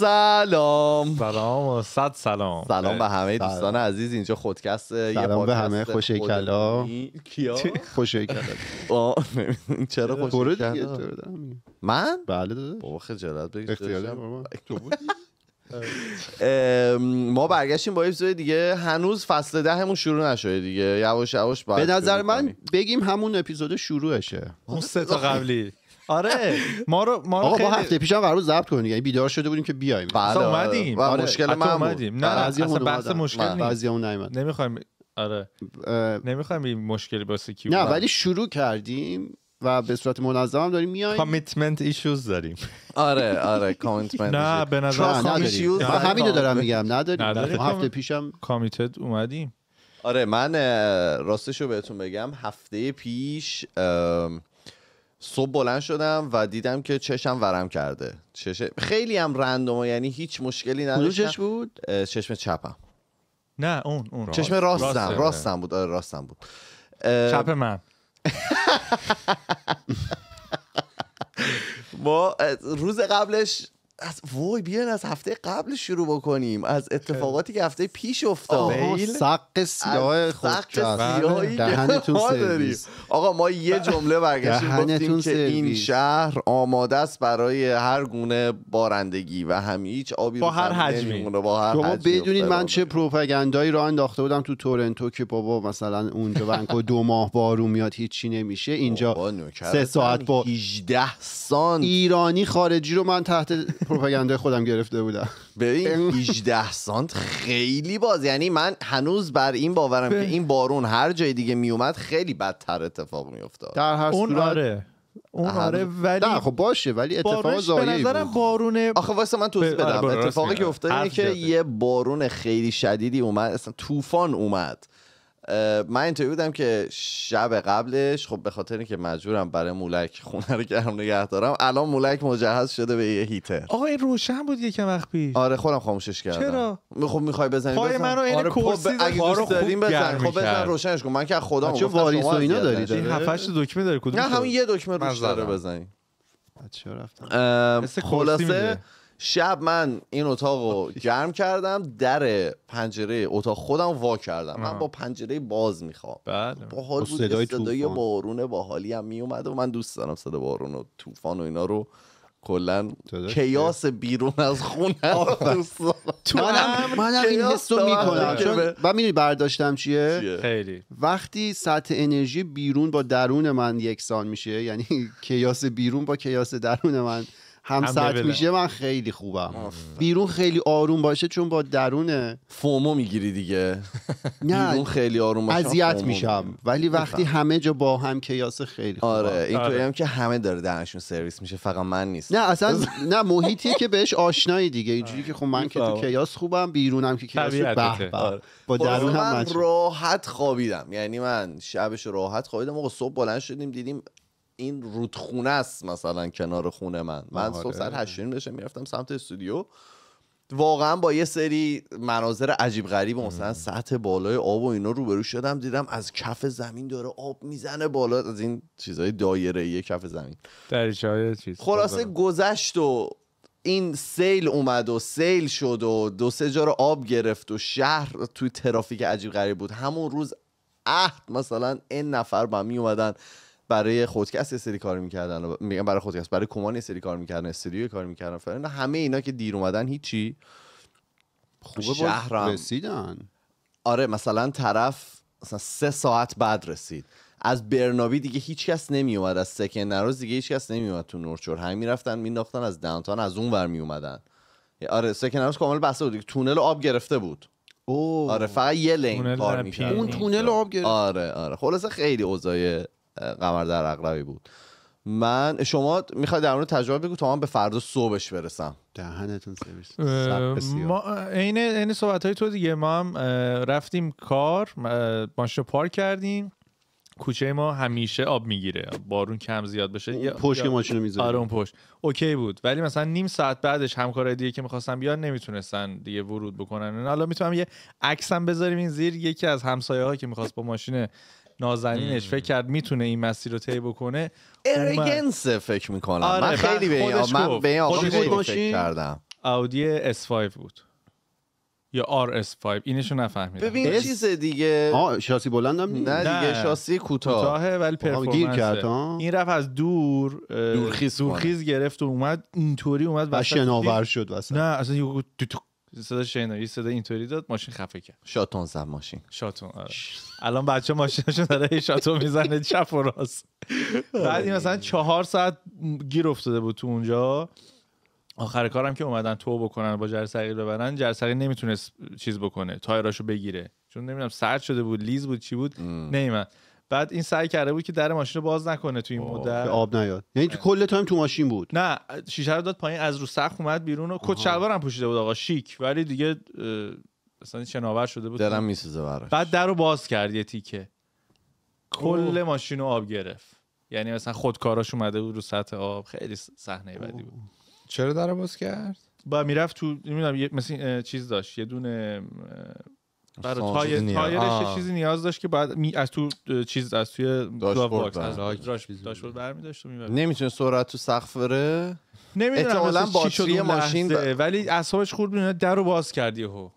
سلام سلام و صد سلام سلام به همه سلام. دوستان عزیز اینجا خودکست سلام به همه خوش کلا کیا خوشی کلا چرا خوشه کلا من بله داداش بابا خجالت اختیار تو ما برگشتیم با اپیزود دیگه هنوز فصل همون شروع نشده دیگه یواش یواش به نظر من بگیم همون اپیزود شروعشه اون سه تا قبلی آره ما رو ما رو هفته پیش هم قرار ضبط کنیم یعنی بیدار شده بودیم که بیایم بعد بله، آره. اومدیم و آره. مشکل ما اومدیم نه اصلا بحث مشکل نیست نمیخوایم آره نمیخوایم این مشکلی با کیو نه ولی شروع کردیم و به صورت منظم هم داریم میایم کامیتمنت ایشوز داریم آره آره کامیتمنت نه به نظر من همینو دارم میگم نداریم هفته پیشم کامیتد اومدیم آره من راستش رو بهتون بگم هفته پیش صبح بلند شدم و دیدم که چشم ورم کرده چش خیلی هم رندوم یعنی هیچ مشکلی نداشتم چشم بود چشم چپم نه اون اون چشم راستم آره. راستم, بود آره راستم بود چپ من ما روز قبلش از وای بیان از هفته قبل شروع بکنیم از اتفاقاتی که هفته پیش افتاد سق سیاه خود آقا ما یه بله. جمله برگشتیم گفتیم که این شهر آماده است برای هر گونه بارندگی و هم هیچ آبی با هر حجمی با شما بدونید من چه پروپاگندایی را انداخته بودم تو تورنتو که بابا مثلا اونجا ونکو دو ماه بارون میاد هیچی نمیشه اینجا سه ساعت با ایرانی خارجی رو من تحت پروپاگاندای خودم گرفته بودم به 18 سانت خیلی باز یعنی من هنوز بر این باورم که این بارون هر جای دیگه میومد خیلی بدتر اتفاق میافتاد در هر اون آره اون آره ولی خب باشه ولی اتفاق زایی بارون آخه واسه من توضیح آره، بدم اتفاقی که افتاد اینه که یه بارون خیلی شدیدی اومد اصلا طوفان اومد من اینطوری بودم که شب قبلش خب به خاطر اینکه مجبورم برای مولک خونه رو گرم نگه دارم الان مولک مجهز شده به یه هیتر آقا این روشن بود یکم وقت پیش آره خودم خاموشش کردم چرا خب میخوای بزنی پای منو این آره کرسی خب اگه دوست داریم بزن خب بزن روشنش کن من که خدا چه واریس و اینا داری این 7 دکمه داره کدوم نه همون یه دکمه روش داره بزنی چرا رفتم خلاصه شب من این اتاق رو گرم کردم در پنجره اتاق خودم وا کردم من با پنجره باز میخوام بله. با حال بود صدای, صدای بارون حالی هم میومد و من دوست دارم صدای بارون و طوفان و اینا رو کلا کیاس بیرون از خونه من منم این حسو میکنم آره. چون و میدونی برداشتم چیه خیلی وقتی سطح انرژی بیرون با درون من یکسان میشه یعنی کیاس بیرون با کیاس درون من هم, میشه من خیلی خوبم بیرون خیلی آروم باشه چون با درونه فومو میگیری دیگه نه بیرون خیلی آروم باشه اذیت میشم ولی وقتی همه جا با هم کیاس خیلی خوبه آره این هم آره. که همه داره دهنشون سرویس میشه فقط من نیست نه اصلا نه محیطیه که بهش آشنایی دیگه اینجوری آره. که خب من که تو کیاس خوبم بیرونم که کیاس به آره. با خب، درونم من راحت خوابیدم یعنی من شبش راحت خوابیدم آقا صبح بلند شدیم دیدیم این رودخونه است مثلا کنار خونه من من آره. صبح ساعت 8 بشه میرفتم سمت استودیو واقعا با یه سری مناظر عجیب غریب مثلا سطح بالای آب و اینا روبرو شدم دیدم از کف زمین داره آب میزنه بالا از این چیزای دایره کف زمین دریچه چیز خلاصه گذشت و این سیل اومد و سیل شد و دو سه جا آب گرفت و شهر توی ترافیک عجیب غریب بود همون روز عهد مثلا این نفر با می اومدن برای خودکست یه سری کار میکردن میگم برای خودکست برای کمان سری کار میکردن استودیو کار میکردن فلان همه اینا که دیر اومدن هیچی خوبه شهرم رسیدن آره مثلا طرف مثلا سه ساعت بعد رسید از برنابی دیگه هیچکس نمی اومد از سکن روز دیگه هیچکس نمی اومد تو نورچور همین میرفتن مینداختن از دانتان از اون ور می اومدن آره سکن روز کامل بسته بود تونل آب گرفته بود اوه. آره فقط یه لین پار می اون تونل آب گرفته آره آره خلاصه خیلی اوضاع قمر در اقربی بود من شما میخواد در مورد تجربه بگو تا من به فردا صبحش برسم دهنتون سرویس ما عین عین صحبت های تو دیگه ما هم رفتیم کار ماشین رو پارک کردیم کوچه ما همیشه آب میگیره بارون کم زیاد بشه اون پشت ماشین رو میذاره آره، اون پشت اوکی بود ولی مثلا نیم ساعت بعدش همکار دیگه که میخواستن بیان نمیتونستن دیگه ورود بکنن حالا میتونم یه عکسم بذاریم این زیر یکی از همسایه که میخواست با ماشین نازنینش فکر کرد میتونه این مسیر رو طی بکنه ارگنس فکر میکنم آره من خیلی به این من خیلی فکر کردم اودی S5 بود یا RS5 اینشو نفهمیدم ببین بس... چیز دیگه آه شاسی بلندم نه, نه دیگه شاسی کوتاه کوتاهه ولی پرفورمنس این رفت از دور دورخیز دورخیز گرفت و اومد اینطوری اومد و شناور شد وسط نه اصلا یه صدا یه صدا اینطوری داد ماشین خفه کرد شاتون زد ماشین شاتون آره. الان بچه ماشینشون داره شاتون میزنه چپ و راست بعد این مثلا چهار ساعت گیر افتاده بود تو اونجا آخر کارم که اومدن تو بکنن با جرثقیل ببرن جرثقیل نمیتونست چیز بکنه تایراشو بگیره چون نمیدونم سرد شده بود لیز بود چی بود نمیمد بعد این سعی کرده بود که در ماشین رو باز نکنه تو این مدت آب نیاد یعنی تو کل تایم تو ماشین بود نه شیشه رو داد پایین از رو سقف اومد بیرون و کت شلوارم پوشیده بود آقا شیک ولی دیگه اصلا شناور شده بود درم میسوزه براش بعد در رو باز کرد یه تیکه کل ماشین رو آب گرفت یعنی مثلا خودکاراش اومده بود رو سطح آب خیلی صحنه بدی بود چرا در باز کرد با میرفت تو نمیدونم مثل چیز داشت یه دونه برای تایر تایرش چیزی نیاز داشت که بعد از تو چیز از توی داشبورد داشبورد برمی داشت و نمیتونه سرعت تو سقف بره نمیدونم باتری ماشین ده ولی اعصابش خورد میونه در رو باز کردی هو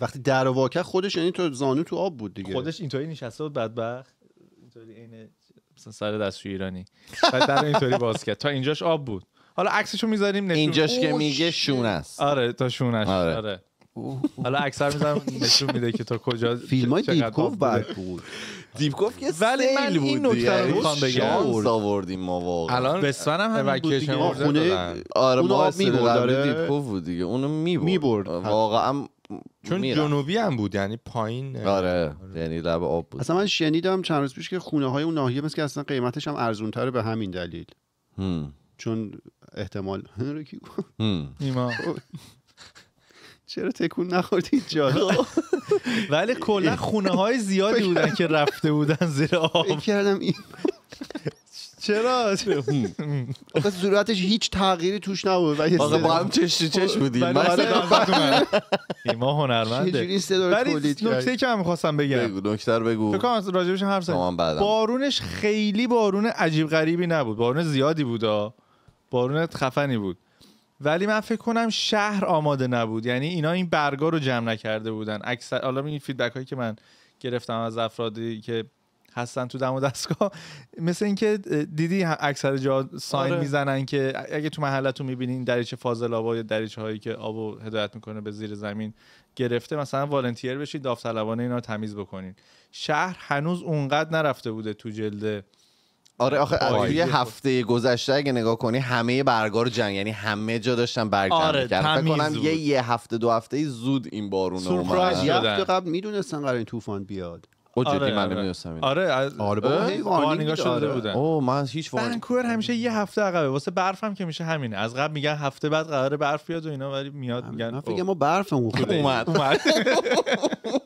وقتی در رو خودش یعنی تو زانو تو آب بود دیگه خودش اینطوری نشسته بود بدبخت اینطوری عین مثلا سر دستشوی ایرانی بعد در اینطوری باز کرد تا اینجاش آب بود حالا عکسشو میذاریم اینجاش که میگه شون است آره تا شونش آره. آره. حالا اکثر میذارم نشون میده که تا کجا فیلم های دیپکوف بعد بود دیپکوف یه ولی بود این نکته رو میخوام آوردیم ما واقعا الان بسفن هم همین بود دیگه خونه آره ما آب آره. بود دیگه اونو میبرد واقعا چون میرم. جنوبی هم بود یعنی پایین آره یعنی لب آب بود اصلا من شنیدم چند روز پیش که خونه های اون ناحیه مثل که اصلا قیمتش هم ارزون تره به همین دلیل هم. چون احتمال ایما خب. چرا تکون نخورد اینجا ولی کلا خونه های زیادی بودن که رفته بودن زیر آب کردم این چرا آقا صورتش هیچ تغییری توش نبود آقا با هم چش چش بودیم آره. ما هنرمنده ولی نکته که هم میخواستم بگم بگو نکتر بگو راجبش بارونش خیلی بارون عجیب غریبی نبود بارون زیادی بود بارون خفنی بود ولی من فکر کنم شهر آماده نبود یعنی اینا این برگا رو جمع نکرده بودن اکثر حالا این فیدبک هایی که من گرفتم از افرادی که هستن تو دم و دستگاه مثل اینکه دیدی اکثر جا ساین آره. میزنن که اگه تو محلتون میبینین دریچه فاضل آبا یا دریچه هایی که و هدایت میکنه به زیر زمین گرفته مثلا والنتیر بشید داوطلبانه اینا رو تمیز بکنین شهر هنوز اونقدر نرفته بوده تو جلد آره آخه از آره، یه هفته گذشته اگه نگاه کنی همه برگا رو جنگ یعنی همه جا داشتن برگ آره فکر کنم یه یه هفته دو هفته زود این بارون اومد یه هفته قبل میدونستن قرار این طوفان بیاد او جدی آره،, آره. نمیدونستم آره از آره نگاه آره، شده بودن او من هیچ وقت همیشه یه هفته عقبه واسه برف هم که میشه همینه از قبل میگن هفته بعد قرار برف بیاد و اینا ولی میاد میگن من خب. فکر ما برفمون اومد اومد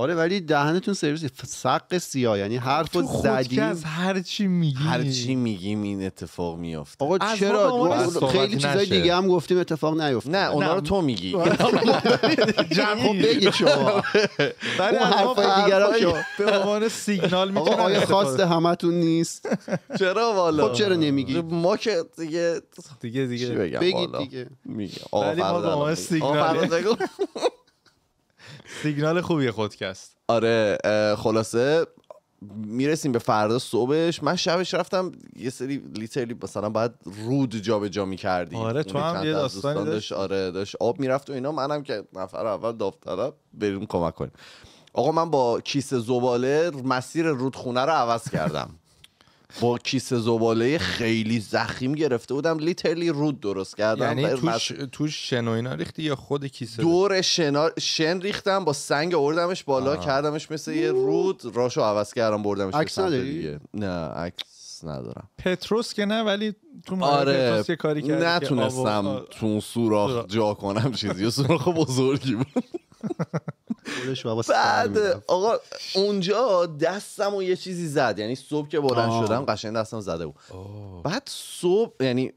آره ولی دهنتون سرویس سق سیاه یعنی حرف زدی از هر چی میگی هر چی میگیم این اتفاق میفته آقا چرا خیلی چیزای دیگه هم گفتیم اتفاق نیفته نه اونا رو تو میگی خب، جمع خب، بگی شما ولی حرفای دیگه به عنوان سیگنال میتونه آقا خواست همتون نیست چرا والا خب چرا نمیگی ما که دیگه دیگه دیگه بگید دیگه میگه آقا سیگنال سیگنال خوبی خودکست آره خلاصه میرسیم به فردا صبحش من شبش رفتم یه سری لیترلی مثلا باید رود جابجا جا میکردی آره تو هم یه داستان داشت آره داشت آب میرفت و اینا منم که نفر اول داوطلب بریم کمک کنیم آقا من با کیسه زباله مسیر رودخونه رو عوض کردم با کیسه زباله خیلی زخیم گرفته بودم لیترلی رود درست کردم یعنی توش, مز... توش شن و اینا ریختی یا خود کیسه دور شنا... شن ریختم با سنگ آوردمش بالا کردمش مثل یه رود راشو عوض کردم بردمش عکس نه عکس ندارم پتروس که نه ولی تو آره پتروس یه کاری کردم نتونستم تو سوراخ جا کنم چیزی سوراخ بزرگی بود بعد آقا اونجا دستم و یه چیزی زد یعنی صبح که بلند شدم قشنگ دستم زده بود بعد صبح یعنی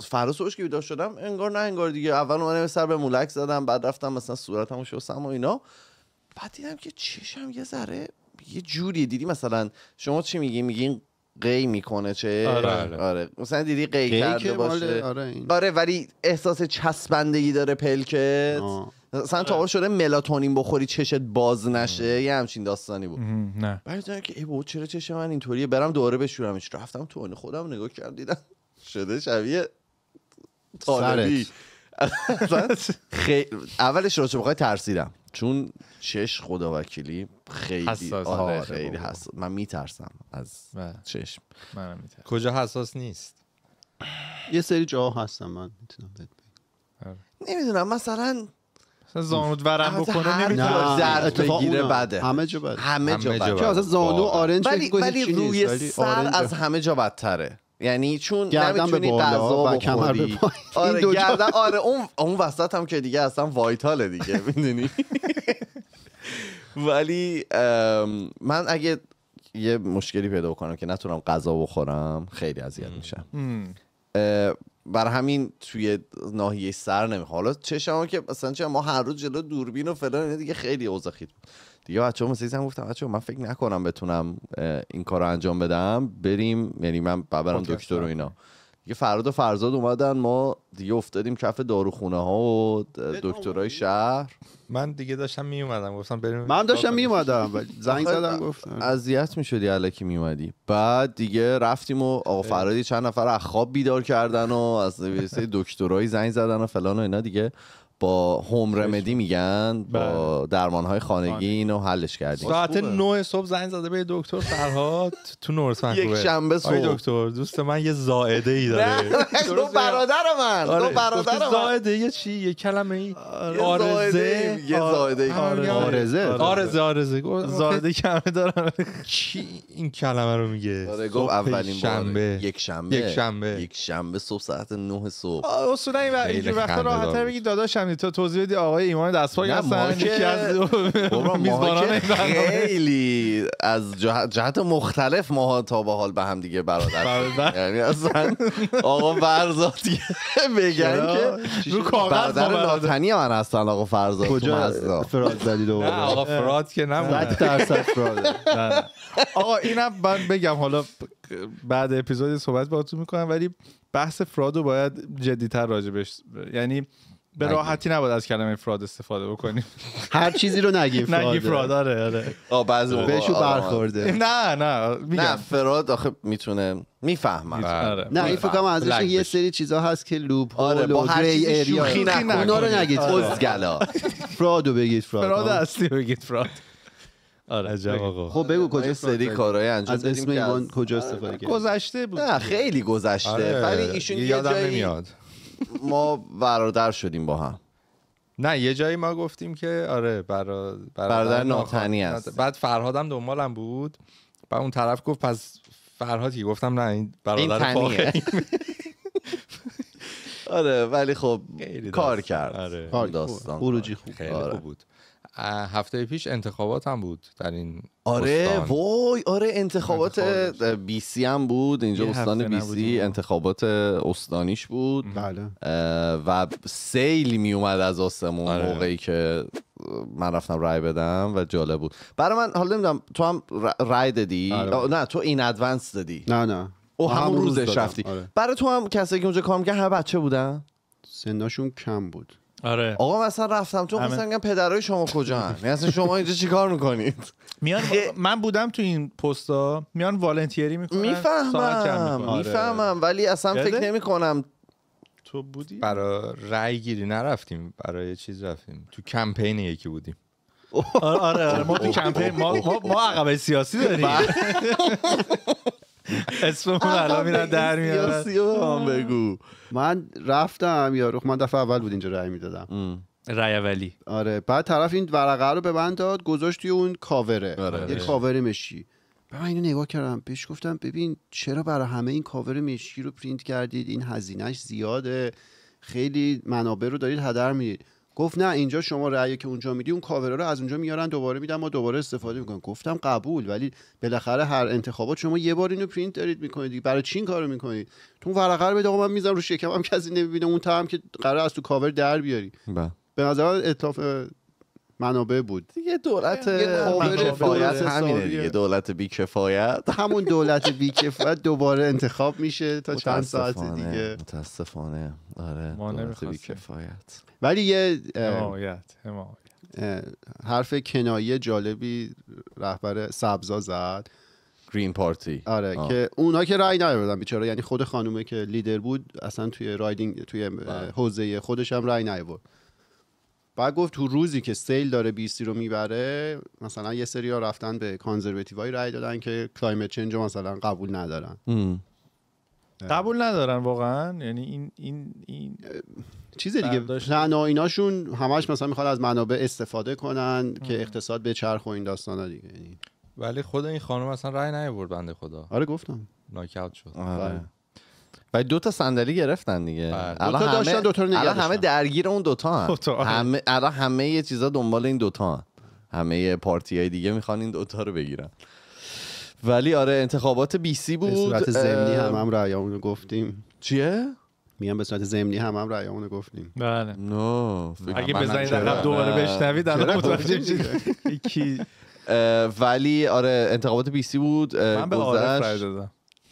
فردا صبحش که بیدار شدم انگار نه انگار دیگه اول منم سر به مولک زدم بعد رفتم مثلا صورتمو شستم و اینا بعد دیدم که چشم یه ذره یه جوری دیدی مثلا شما چی میگی میگین قی میکنه چه آره. آره. مثلا دیدی قی, کرده باشه آره, آره ولی احساس چسبندگی داره پلکت مثلا تا آره. شده ملاتونین بخوری چشت باز نشه یه همچین داستانی بود نه بعد که ای چرا چش من اینطوریه برم دوباره بشورمش رفتم تو خودم نگاه کردم دیدم شده شبیه طالبی خی... اولش راجع بخوای ترسیدم چون چش خدا وکیلی خیلی حساس آره خیلی حساس من میترسم از بله. چشم منم میترسم کجا حساس نیست یه سری جا هستم من میتونم آره. نمیدونم مثلا زانود ورم بکنه نمیتونم زرد بگیره بده همه جا بده همه جا بده زانو بله. آرنج ولی روی سر از همه جا بدتره یعنی چون نمیتونی غذا و بخوری آره گردن آره اون اون وسط هم که دیگه اصلا وایتاله دیگه میدونی ولی من اگه یه مشکلی پیدا کنم که نتونم غذا بخورم خیلی اذیت میشم بر همین توی ناحیه سر نمی حالا چشم که مثلا چه ما هر روز جلو دوربین و فلان اینا دیگه خیلی اوزخید بود دیگه بچه‌ها مثلا هم گفتم بچه‌ها من فکر نکنم بتونم این کار رو انجام بدم بریم یعنی من ببرم دکتر و اینا دیگه فراد و فرزاد اومدن ما دیگه افتادیم کف داروخونه ها و دکترای شهر من دیگه داشتم می اومدم گفتم بریم من داشتم می اومدم زنگ زدم گفتم اذیت می شدی الکی می اومدی بعد دیگه رفتیم و آقا فرادی چند نفر از خواب بیدار کردن و از دکترای زنگ زدن و فلان و اینا دیگه با هوم رمدی میگن با بله. درمان های خانگی اینو حلش کردیم ساعت 9 صبح زنگ زده به دکتر فرهاد تو نورس یک شنبه صبح دکتر دوست من یه زائده ای داره دو برادر من دو آره، برادر من زائده یه چی یه کلمه ای آرزه یه زائده آرزه آرزه آرزه آره. زائده کلمه دارم چی این کلمه رو میگه آره گفت اولین شنبه یک شنبه یک شنبه یک شنبه صبح ساعت 9 صبح اصولا این وقت راحت بگی داداش همین تو توضیح بدی آقای ایمان دستپاک هستن یکی از میزبانان خیلی از جهت مختلف ماها تا به حال به هم دیگه برادر یعنی اصلا آقا فرزاد بگن که رو کاغذ برادر لاتنی من هستن آقا فرزاد کجا فراد زدی دوباره آقا فراد که 100 درصد فراد آقا اینم من بگم حالا بعد اپیزود صحبت باهاتون میکنم ولی بحث فراد رو باید جدیتر راجبش یعنی به راحتی نباید از کلمه فراد استفاده بکنیم هر چیزی رو نگی فراد نگی فراد آره آره آ بعضی بهش برخورده نه نه میگم نه فراد آخه میتونه میفهمم آره. نه این فکر کنم ازش یه سری چیزا هست که لوپ آره با هر شوخی اونا رو نگید ازگلا آره. فرادو بگید فراد فراد اصلی بگید فراد آره آقا خب بگو کجا سری کارهای انجام از اسم ایمان کجا استفاده آره. کرد؟ گذشته بود نه خیلی گذشته ولی ایشون یه جایی ما برادر شدیم با هم نه یه جایی ما گفتیم که آره برا... برادر ناتنی است بعد فرهادم دنبالم بود و اون طرف گفت پس فرهاد گفتم نه این برادر این آره ولی خب کار کرد آره. داستان خوب خوب آره. بود هفته پیش انتخابات هم بود در این آره استان. وای آره انتخابات, بی سی هم بود اینجا استان بی سی انتخابات استانیش بود بله. و سیل می اومد از آسمون آره. موقعی که من رفتم رای بدم و جالب بود برای من حالا نمیدونم تو هم رای دادی آره. نه تو این ادوانس دادی نه نه او همون, روزش رفتی آره. برای تو هم کسایی که اونجا کار میکردن همه بچه بودن سنداشون کم بود آره آقا مثلا رفتم تو مثلا میگم پدرای شما کجا هن یعنی اصلا شما اینجا چیکار میکنید میان من بودم تو این پستا میان والنتیری میکنن میفهمم میفهمم آره. ولی اصلا فکر نمیکنم تو بودی برای رأی گیری نرفتیم برای چیز رفتیم تو کمپین یکی بودیم آره آره ما تو کمپین ما ما عقبه سیاسی داریم اسم الان میرن در بگو من رفتم یارو خب من دفعه اول بود اینجا رای میدادم رای اولی آره بعد طرف این ورقه رو به من داد گذاشت توی اون کاوره آره، آره. یه کاوره مشی به من اینو نگاه کردم پیش گفتم ببین چرا برای همه این کاور مشکی رو پرینت کردید این هزینهش زیاده خیلی منابع رو دارید هدر میدید گفت نه اینجا شما رأی که اونجا میدی اون کاورا رو از اونجا میارن دوباره میدن ما دوباره استفاده میکنیم گفتم قبول ولی بالاخره هر انتخابات شما یه بار اینو پرینت دارید میکنید برای چی چین کارو میکنید تو ورقه رو بده من میذارم رو شکمم کسی نمیبینه اون تا که قرار از تو کاور در بیاری بله. به نظر منابع بود یه دولت بیکفایت همینه دیگه دولت بیکفایت همون دولت بیکفایت دوباره انتخاب میشه تا چند ساعت دیگه متاسفانه آره دولت بیکفایت ولی یه حمایت حرف کنایه جالبی رهبر سبزا زد گرین پارتی آره که اونا که رای نیاوردن بیچاره یعنی خود خانومه که لیدر بود اصلا توی رایدینگ توی بله. حوزه خودش هم رای نیاورد بعد گفت تو روزی که سیل داره بیستی رو میبره مثلا یه سری ها رفتن به هایی رای دادن که کلایمت چنج رو مثلا قبول ندارن قبول ندارن واقعا یعنی این این این چیز دیگه نه ایناشون همش مثلا میخواد از منابع استفاده کنن که اقتصاد به چرخ و این داستانا دیگه یعنی ولی خود این خانم اصلا رای نیاورد بنده خدا آره گفتم ناکاوت شد آره. بله. و دو تا صندلی گرفتن دیگه بله. الان همه داشتن دو تا رو الان همه درگیر اون دوتا هم. همه الان همه چیزا دنبال این دوتا هم. همه پارتی های دیگه میخوان این دوتا رو بگیرن ولی آره انتخابات بی سی بود به صورت زمینی هم هم رایامون گفتیم چیه میگم به صورت زمینی هم هم رایامون رو گفتیم بله نو اگه بزنید عقب دوباره بشنوید الان متوجه میشید ولی آره انتخابات بی سی بود من به آره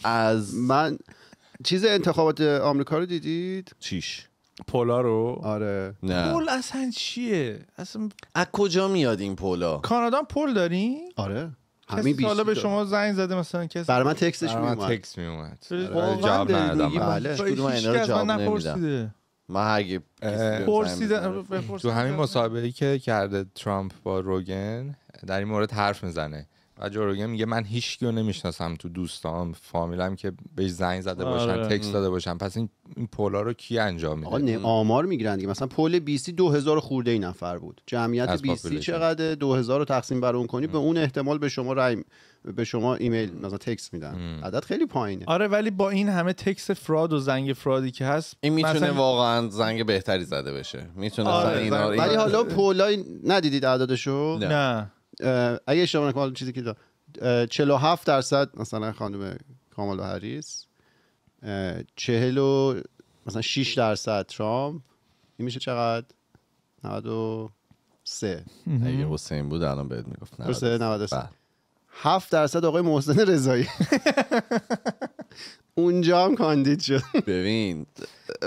از من چیز انتخابات آمریکا رو دیدید چیش پولا رو آره نه پول اصلا چیه اصلا از کجا میاد این پولا کانادا پول داری؟ آره همین بیست به شما زنگ زده مثلا کسی برای من تکستش میومد تکس میومد آره. جواب ندادم بله اینا جواب ما من هرگی پرسیده تو همین مصاحبه ای که کرده ترامپ با روگن در این مورد حرف میزنه اجاروگه میگه من هیچ رو نمیشناسم تو دوستام فامیلم که بهش زنگ زده آره. باشن آره. تکس داده باشن پس این این پولا رو کی انجام میده آمار میگیرن دیگه مثلا پول بیسی 2000 خورده ای نفر بود جمعیت بیسی چقدر 2000 رو تقسیم بر اون کنی به اون احتمال به شما رای به شما ایمیل مثلا تکس میدن عدد خیلی پایینه آره ولی با این همه تکس فراد و زنگ فرادی که هست این میتونه مثلا... واقعا زنگ بهتری زده بشه میتونه آره ولی حالا پولای ندیدید عددشو نه اگه اشتباه نکنم چیزی که 47 درصد مثلا خانم کامالا هریس 40 و مثلا 6 درصد ترامپ این میشه چقدر 93 اگه حسین بود الان بهت میگفت 93 7 درصد آقای محسن رضایی اونجا هم کاندید شد ببین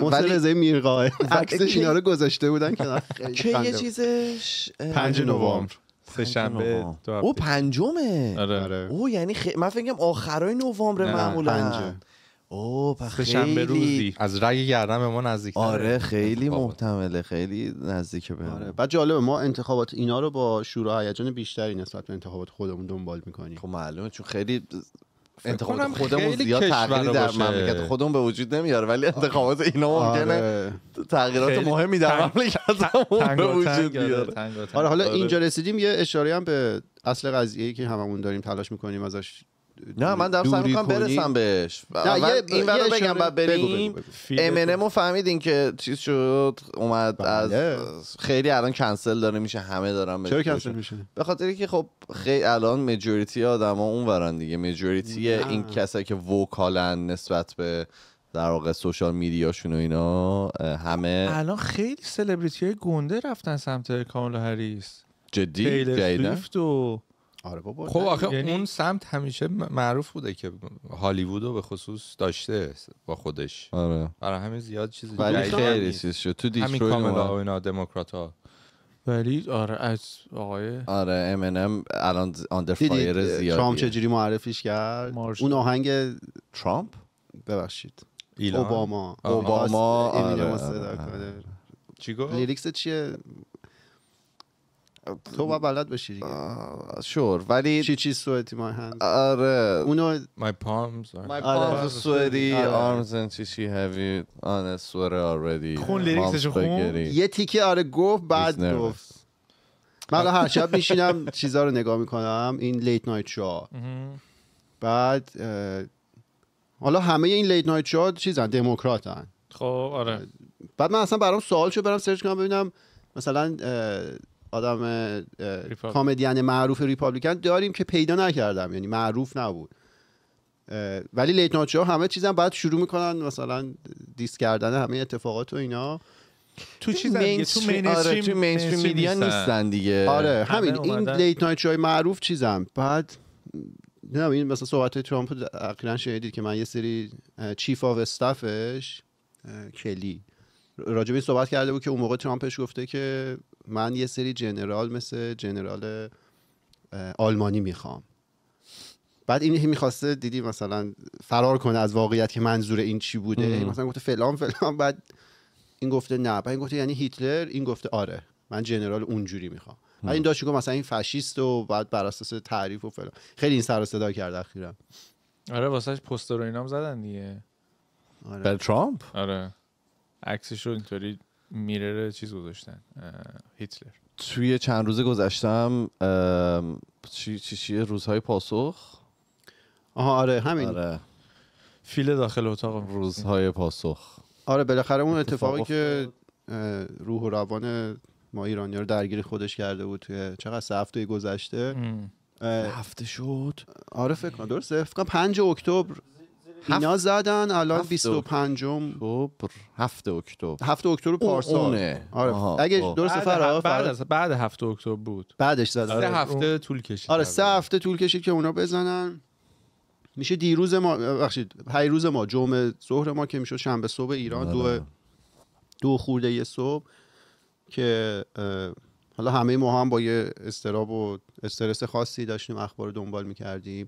محسن رضایی میرقاه عکسش اینا رو گذاشته بودن که خیلی یه چیزش 5 نوامبر سه شنبه او پنجمه آره. آره. او یعنی خی... من فکر کنم آخرای نوامبر معمولا او خیلی روزی. از رگ گردن به ما نزدیک آره خیلی خب. محتمله خیلی نزدیک به آره بعد جالبه ما انتخابات اینا رو با شور هیجان بیشتری نسبت به انتخابات خودمون دنبال میکنیم خب معلومه چون خیلی انتخابات خودمون زیاد تغییری در مملکت خودمون به وجود نمیاره ولی آره. انتخابات اینا ممکنه آره. تغییرات مهمی در مملکت به وجود آره، بیاره حالا اینجا رسیدیم یه اشاره هم به اصل قضیه که هممون داریم تلاش میکنیم ازش نه من دارم سعی میکنم برسم بهش نه این بگم بعد بریم ما فهمیدین که چیز شد اومد بله. از خیلی الان کنسل داره میشه همه دارن چرا کنسل میشه به خاطر که خب خیلی الان مجوریتی آدما ورن دیگه مجوریتی این کسایی که وکالن نسبت به در واقع سوشال میدیاشون و اینا همه الان خیلی سلبریتی های گنده رفتن سمت کامالا هریس جدی جدی آره بابا خب آخه یعنی... اون سمت همیشه معروف بوده که هالیوود رو به خصوص داشته با خودش آره برای همین زیاد چیز ولی خیلی چیز شد تو دیترویت همین کاملا اینا دموکرات ها ولی آره از آقای آره ام ام الان آندر فایر زیادیه ترامپ چجوری معرفیش کرد اون آهنگ ترامپ ببخشید ایلان. اوباما اوباما آره. آره،, آره. چی گفت لیریکس چیه تو با بلد باشی دیگه شور ولی چی چی سویتی مای هند آره اونو مای palms مای پامز سویتی آرمز and چی چی هیوی آن سوئر آردی خون لیریکسش خون یه تیکه آره گفت بعد گفت من هر شب میشینم چیزا رو نگاه میکنم این لیت نایت شو بعد حالا همه این لیت نایت شو چیزن دموکراتن خب آره بعد من اصلا برام سوال شد برام سرچ کنم ببینم مثلا آدم کامدین معروف ریپابلیکن داریم که پیدا نکردم یعنی معروف نبود ولی لیت نایت همه چیزم بعد شروع میکنن مثلا دیس کردن همه اتفاقات و اینا تو چیز تو مینستریم آره، تو مینستریم میدیا نیستن دیگه آره همین این لیت نایت شوهای معروف چیزم بعد نه این مثلا صحبت ترامپ اخیرا شنیدید که من یه سری چیف آف استافش کلی راجبی صحبت کرده بود که اون موقع ترامپش گفته که من یه سری جنرال مثل جنرال آلمانی میخوام بعد این میخواسته دیدی مثلا فرار کنه از واقعیت که منظور این چی بوده مثلا گفته فلان فلان بعد این گفته نه بعد این گفته یعنی هیتلر این گفته آره من جنرال اونجوری میخوام بعد این داشت مثلا این فاشیست و بعد بر اساس تعریف و فلان خیلی این سر و صدا کرد اخیرا آره واسه پوستر و اینام زدن دیگه آره. ترامپ آره عکسش رو اینطوری میرر چیز گذاشتن هیتلر توی چند روز گذشتم چی چی چیه روزهای پاسخ آها آره همین آره. فیل داخل اتاق روزهای پاسخ آره بالاخره اون اتفاقی که روح و روان ما ایرانی رو درگیر خودش کرده بود توی چقدر سه هفته گذشته هفته شد آره فکر کنم درسته فکر کنم 5 اکتبر اینا زدن الان 25 خب، اکتبر 7 اکتبر 7 اکتبر پارسال آره اگه خب. درست فرا بعد از بعد 7 اکتبر بود بعدش زدن سه آره. هفته طول کشید آره سه هفته طول کشید که اونا بزنن میشه دیروز ما بخشید روز ما جمعه ظهر ما که میشه شنبه صبح ایران آره. دو دو خورده یه صبح که حالا همه ما هم با یه استراب و استرس خاصی داشتیم اخبار دنبال میکردیم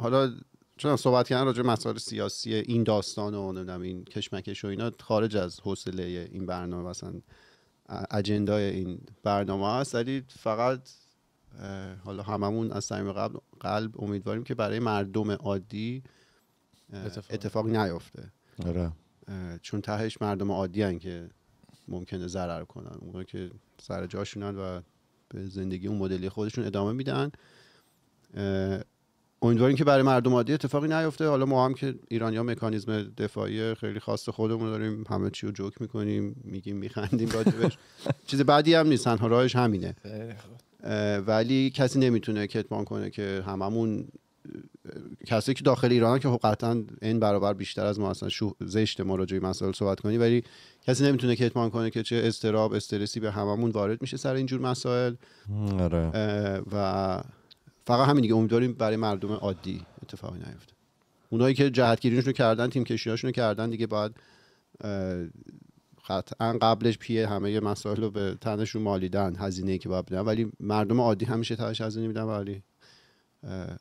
حالا چون صحبت کردن راجع مسائل سیاسی این داستان و نمیدونم این کشمکش و اینا خارج از حوصله این برنامه مثلا اجندای این برنامه است ولی فقط حالا هممون از صمیم قلب قلب امیدواریم که برای مردم عادی اتفاق, نیفته آره. چون تهش مردم عادی هن که ممکنه ضرر کنن اونها که سر جاشونن و به زندگی اون مدلی خودشون ادامه میدن امیدواریم که برای مردم عادی اتفاقی نیفته حالا ما هم که ایرانیا مکانیزم دفاعی خیلی خاص خودمون داریم همه چی رو جوک میکنیم میگیم میخندیم راجبش چیز بعدی هم نیست تنها راهش همینه ولی کسی نمیتونه کتمان کنه که هممون کسی که داخل ایران که خب قطعا این برابر بیشتر از ما اصلا شو... زشت ما مسائل صحبت کنی ولی کسی نمیتونه کتمان کنه که چه استراب استرسی به هممون وارد میشه سر اینجور مسائل آره. و فقط همین دیگه امیدواریم برای مردم عادی اتفاقی نیفته اونایی که جهتگیریشون کردن تیم کشیاشون کردن دیگه باید قطعا قبلش پیه همه مسائل رو به تنشون مالیدن هزینه که باید بدن ولی مردم عادی همیشه تنش هزینه میدن ولی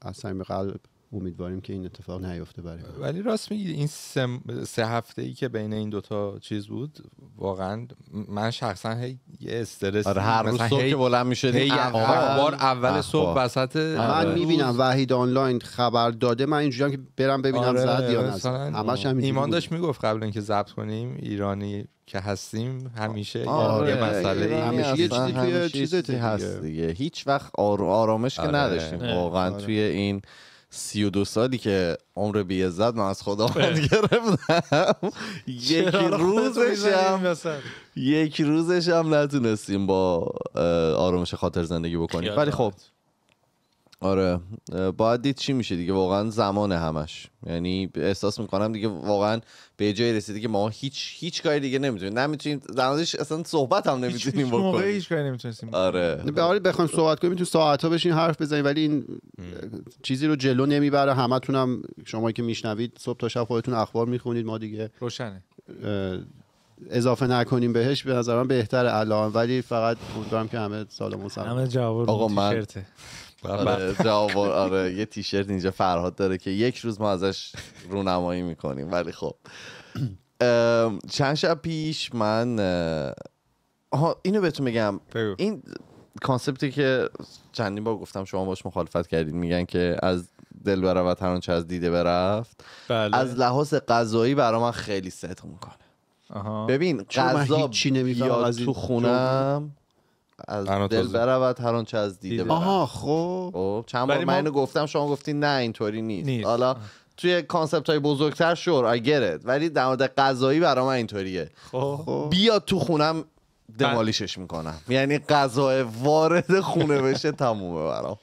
از صمیم قلب امیدواریم که این اتفاق نیفته برای ولی راست میگی این سه, سه هفته ای که بین این دوتا چیز بود واقعا من شخصا یه استرس آره هر روز صبح که بلند میشه اول صبح وسط آره. من میبینم وحید آنلاین خبر داده من اینجوریام که برم ببینم آره یا نه ایمان داشت میگفت قبل اینکه ضبط کنیم ایرانی که هستیم همیشه یه آره، مسئله همیشه یه چیزی توی هست دیگه هیچ وقت آرامش که آره. نداشتیم واقعا توی این سی دو سالی که عمر بی عزت من از خدا گرفتم یک روزش هم یک روزش هم نتونستیم با آرامش خاطر زندگی بکنیم ولی خب آره باید دید چی میشه دیگه واقعا زمان همش یعنی احساس میکنم دیگه واقعا به جای رسیده که ما هیچ هیچ کاری دیگه نمیتونیم نمیتونیم دانش اصلا صحبت هم نمیتونیم بکنیم موقع هیچ کاری نمیتونیم آره به حال بخوایم صحبت کنیم تو ساعت ها بشین حرف بزنیم ولی این چیزی رو جلو نمیبره همتونم شما که میشنوید صبح تا شب خودتون اخبار میخونید ما دیگه روشنه اضافه نکنیم بهش به نظرم بهتر الان ولی فقط امیدوارم که همه سالمون سلام همه جواب آقا من بله. آره آره یه تیشرت اینجا فرهاد داره که یک روز ما ازش رونمایی میکنیم ولی خب چند شب پیش من آها اینو بهتون میگم این کانسپتی که چندین بار گفتم شما باش مخالفت کردید میگن که از دل و تران از دیده برفت بله. از لحاظ غذایی برا من خیلی صدق میکنه آها. ببین غذا چی تو خونم از دل برود هر آنچه از دیده, دیده. آها خب, خب، چند بار من گفتم شما گفتین نه اینطوری نیست, نیست. حالا توی کانسپت های بزرگتر شور آگرت ولی در مورد غذایی برام اینطوریه خب. خب بیا تو خونم دمالیشش میکنم یعنی غذا وارد خونه بشه تمومه برام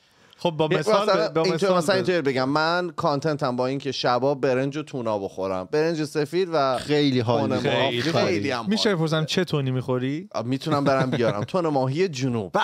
خب با مثال با مثال بگم من کانتنتم با اینکه شبا برنج و تونا بخورم برنج سفید و خیلی حال خیلی, خیلی, خیلی میشه بپرسم چه تونی میخوری میتونم برم بیارم تون ماهی جنوب به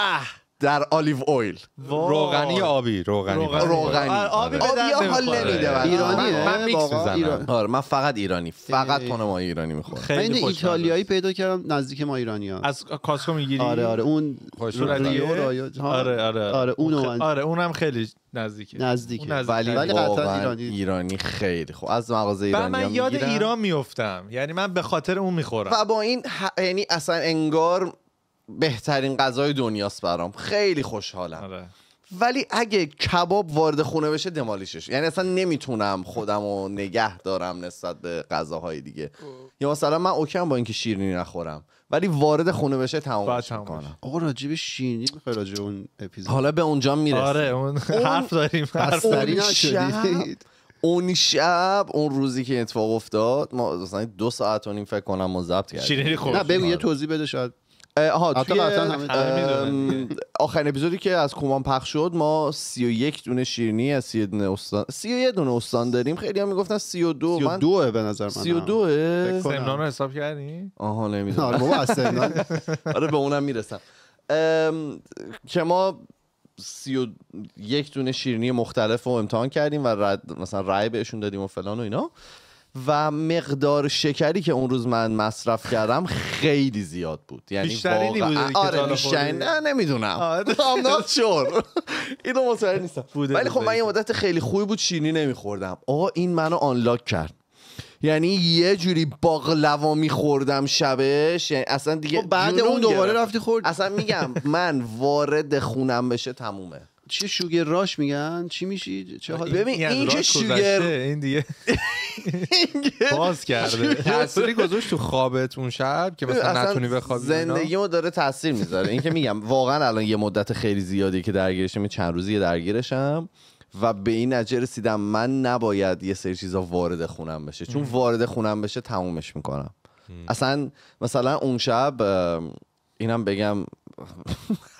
در آلیو اویل روغنی آبی روغنی روغنی آره. آره. آبی حال نمیده ایرانیه من آره، میکس میزنم آره من فقط ایرانی فقط تونه ما ایرانی میخورم خیلی ایتالیایی پیدا کردم نزدیک ما ایرانی ها از کاسکو میگیری آره آره اون آره آره آره اون آره اونم خیلی نزدیکه نزدیکه ولی قطعا ایرانی ایرانی خیلی خوب از مغازه ایرانی من یاد ایران میافتم یعنی من به خاطر اون میخورم و با این یعنی اصلا انگار بهترین غذای دنیاست برام خیلی خوشحالم آره. ولی اگه کباب وارد خونه بشه دمالیشش یعنی اصلا نمیتونم خودم رو نگه دارم نسبت به غذاهای دیگه یا مثلا من اوکیم با اینکه شیرینی نخورم ولی وارد خونه بشه تمامش میکنم آقا راجب شیرینی میخوای راجب اون اپیزود حالا به اونجا میرسیم آره اون حرف داریم حرف داریم اون شب اون روزی که اتفاق افتاد ما مثلا دو ساعت و فکر کنم ما ضبط کردیم نه بگو یه آره. توضیح بده شاید آها توی آخرین اپیزودی که از کومان پخش شد ما 31 دونه شیرینی از دونه استان 31 دونه استان داریم خیلی هم میگفتن 32 من 32 به نظر من دوه سمنان رو حساب کردی آها نمیدونم آره سمنان آره به اونم میرسم که ما سی و یک دونه شیرینی مختلف رو امتحان کردیم و رد مثلا رای بهشون دادیم و فلان و اینا و مقدار شکری که اون روز من مصرف کردم خیلی زیاد بود یعنی بیشترینی بوده آره نه نمیدونم آره. I'm not sure اینو نیستم ولی خب من یه مدت خیلی خوبی بود شیرینی نمیخوردم آقا این منو آنلاک کرد یعنی یه جوری باقلوا میخوردم شبش یعنی اصلا دیگه خب بعد اون دوباره رفتی خورد اصلا میگم من وارد خونم بشه تمومه چه شوگر راش میگن چی میشی چه حال ببین این چه شوگر این دیگه باز کرده تأثیری گذاشت تو خوابت اون شب که مثلا نتونی بخوابی زندگی ما داره تاثیر میذاره این که میگم واقعا الان یه مدت خیلی زیادی که درگیرشم چند روزی درگیرشم و به این نجه رسیدم من نباید یه سری چیزا وارد خونم بشه چون وارد خونم بشه تمومش میکنم اصلا مثلا اون شب اینم بگم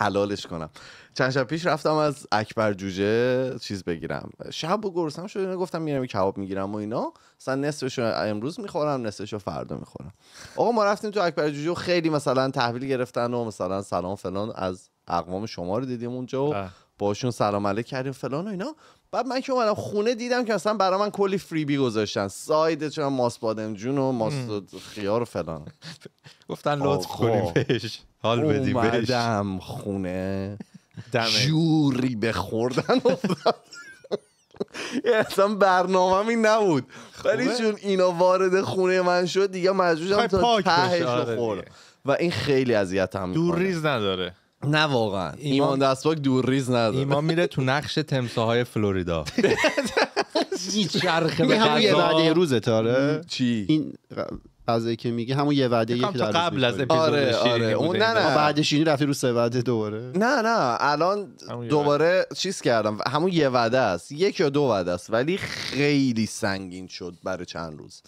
حلالش کنم چند شب پیش رفتم از اکبر جوجه چیز بگیرم شب و گرسنم شده گفتم میرم کباب میگیرم و اینا مثلا نصفش امروز میخورم نصفش فردا میخورم آقا ما رفتیم تو اکبر جوجه و خیلی مثلا تحویل گرفتن و مثلا سلام فلان از اقوام شما رو دیدیم اونجا و بله. باشون سلام علیک کردیم فلان و اینا بعد من که اومدم خونه دیدم که مثلا برای من کلی فریبی گذاشتن ساید چون ماست جون و ماست خیار و فلان گفتن لطف کنیم بهش حال بدیم بهش خونه جوری به خوردن افتاد اصلا برنامه این نبود خب، ولی چون اینا وارد خونه من شد دیگه مجبور تا تهش آره رو و این خیلی اذیت هم دور ریز نداره نه واقعا ایمان دستپاک دور ریز نداره ایمان میره تو نقش تمساهای های فلوریدا چرخه به یه روزه آره. چی این غذایی که میگه همون یه وعده در قبل از اپیزود آره آره اون نه نه بعدش شیرینی رفتی رو سه وعده دوباره نه نه الان دوباره چیز کردم همون یه وعده است یک یا دو وعده است ولی خیلی سنگین شد برای چند روز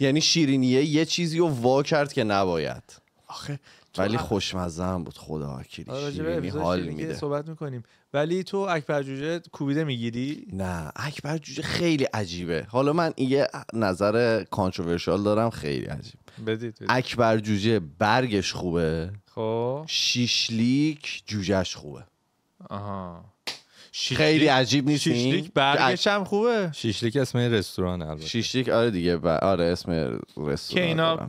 یعنی شیرینیه یه چیزی رو وا کرد که نباید آخه ولی خوشمزه هم بود خدا کلی آره، شیرینی حال میده صحبت میکنیم ولی تو اکبر جوجه کوبیده میگیری نه اکبر جوجه خیلی عجیبه حالا من یه نظر کانتروورشال دارم خیلی عجیب بدید, اکبر جوجه برگش خوبه خب شیشلیک جوجهش خوبه آها شیشلیک. خیلی عجیب نیست شیشلیک برگش هم خوبه شیشلیک اسم رستوران البته شیشلیک آره دیگه ب... آره اسم رستوران که اینا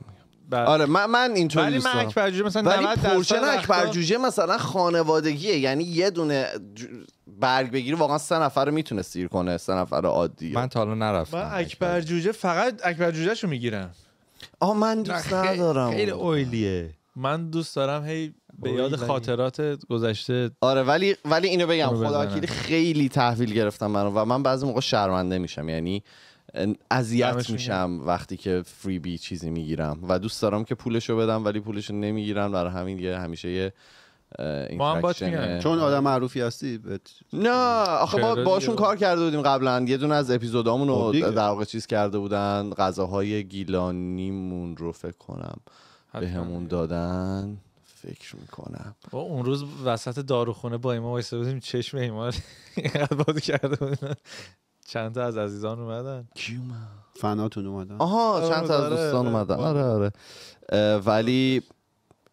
بله. آره من من اینطوری دوست دارم جوجه مثلا ولی اکبر جوجه مثلا خانوادگیه یعنی یه دونه برگ بگیری واقعا سه نفر رو میتونه سیر کنه سه نفر عادی من تا حالا نرفتم من اکبر جوجه فقط اکبر جوجه میگیرم آ من دوست ندارم خیلی اویلیه من دوست دارم هی به یاد خاطرات گذشته آره ولی ولی اینو بگم خدا خیلی تحویل گرفتم منو و من بعضی موقع شرمنده میشم یعنی اذیت میشم وقتی که بی چیزی میگیرم و دوست دارم که پولش رو بدم ولی رو نمیگیرم در همین یه همیشه یه ما هم چون آدم معروفی هستی بت... نه آخه ما باشون کار کرده بودیم قبلا یه دونه از اپیزودامون رو خب در واقع چیز کرده بودن غذاهای گیلانیمون رو فکر کنم به همون دادن فکر میکنم اون روز وسط داروخونه با ایما بودیم چشم ایمان اینقدر کرده بودیم چند تا از عزیزان اومدن کی اومد فناتون اومدن آها چند تا از آره، دوستان آره. اومدن آره آره ولی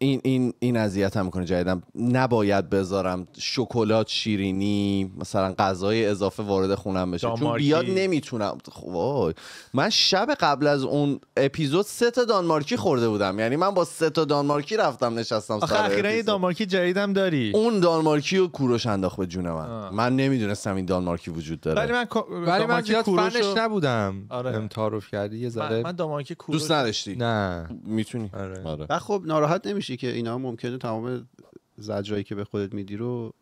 این این این اذیتم میکنه جدیدم نباید بذارم شکلات شیرینی مثلا غذای اضافه وارد خونم بشه دانمارکی. چون بیاد نمیتونم خب، وای من شب قبل از اون اپیزود سه تا دانمارکی خورده بودم یعنی من با سه تا دانمارکی رفتم نشستم سر اخیرا یه دانمارکی جدیدم داری اون دانمارکی رو کوروش انداخت به جون من آه. من نمیدونستم این دانمارکی وجود داره ولی من ولی من زیاد فنش نبودم آره. تعارف کردی یه ذره من, دانمارکی دوست نداشتی نه میتونی آره. آره. خب ناراحت نمیشه باشی که اینا ممکنه تمام زجرایی که به خودت میدی رو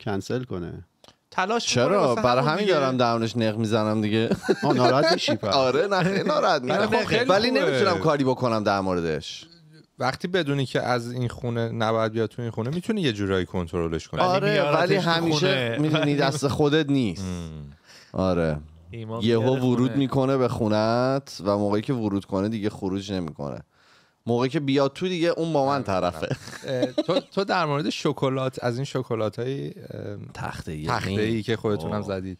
کنسل کنه تلاش چرا برای همین دارم درونش نق میزنم دیگه ناراحت میشی آره نه خیلی ناراحت ولی نمیتونم کاری بکنم در موردش وقتی بدونی که از این خونه نباید بیاد تو این خونه میتونی یه جورایی کنترلش کنی آره یعنی ولی همیشه میدونی دست خودت نیست آره یهو ورود میکنه به خونت و موقعی که ورود کنه دیگه خروج نمیکنه موقعی که بیاد تو دیگه اون با من آره، طرفه آره. تو, تو در مورد شکلات از این شکلات های یعنی؟ تخته ای که خودتونم زدید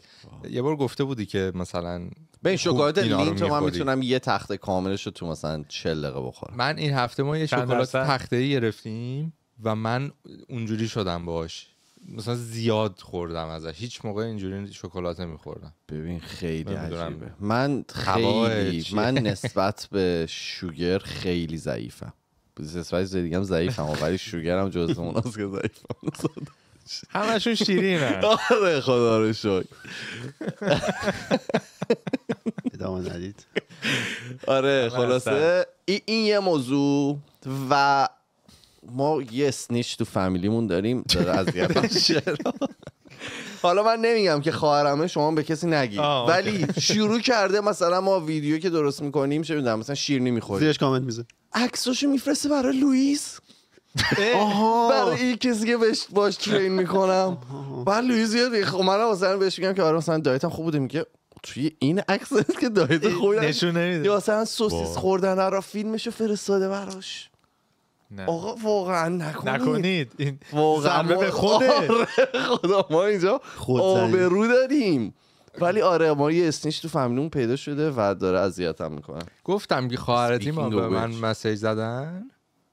یه بار گفته بودی که مثلا به این شکلات تو من میتونم یه تخته کاملش رو تو مثلا 40 دقیقه بخورم من این هفته ما یه شکلات تخته ای گرفتیم و من اونجوری شدم باش مثلا زیاد خوردم ازش هیچ موقع اینجوری شکلات نمیخوردم ببین خیلی عجیبه من خیلی من نسبت به شوگر خیلی ضعیفم نسبت به دیگه هم ضعیفم ولی هم جز اوناست که ضعیفم همشون شیرینه آره خدا رو شکر ادامه ندید آره خلاصه این یه موضوع و ما یه سنیچ تو فامیلیمون داریم داره اذیت حالا من نمیگم که خواهرمه شما به کسی نگی ولی شروع کرده مثلا ما ویدیو که درست میکنیم چه میدونم مثلا شیر میخوریم زیرش کامنت میزه عکسشو میفرسته برای لوئیس برای این کسی که بهش باش ترین میکنم بعد لویز یاد خب من مثلا بهش میگم که آره مثلا دایتم خوب بوده میگه توی این عکس که دایت خوبی نشون نمیده یا مثلا سوسیس خوردن را فیلمشو فرستاده براش نه. آقا واقعا نکنید نکنید این واقعا به خوده آره، خدا ما اینجا آبرو داریم ولی آره ما یه تو فامیلمون پیدا شده و داره اذیتم میکنه گفتم که خواهرت ما به من مسیج زدن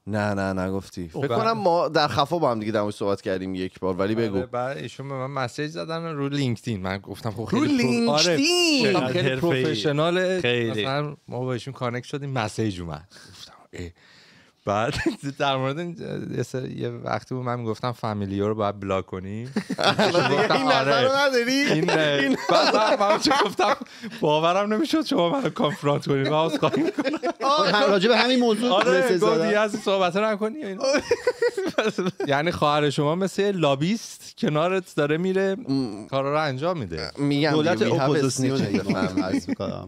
نه نه نگفتی فکر کنم ما در خفا با هم دیگه دموش صحبت کردیم یک بار ولی آره، بگو بعد ایشون به من مسیج زدن رو لینکدین من گفتم خب خیلی رو لینکدین آره، خیلی پروفشنال مثلا ما با ایشون کانکت شدیم مسیج اومد گفتم بعد در مورد یه وقتی بود من میگفتم فامیلیو رو باید بلاک کنیم این نظر آره، رو نداری این بعد من گفتم باورم نمیشد شما رو کانفرانت کنید من خواهی میکنم راجع به همین موضوع آره گفتی از صحبت نکنی یعنی خواهر شما مثل لابیست کنارت داره میره کارا رو انجام میده میگم دولت اپوزیسیون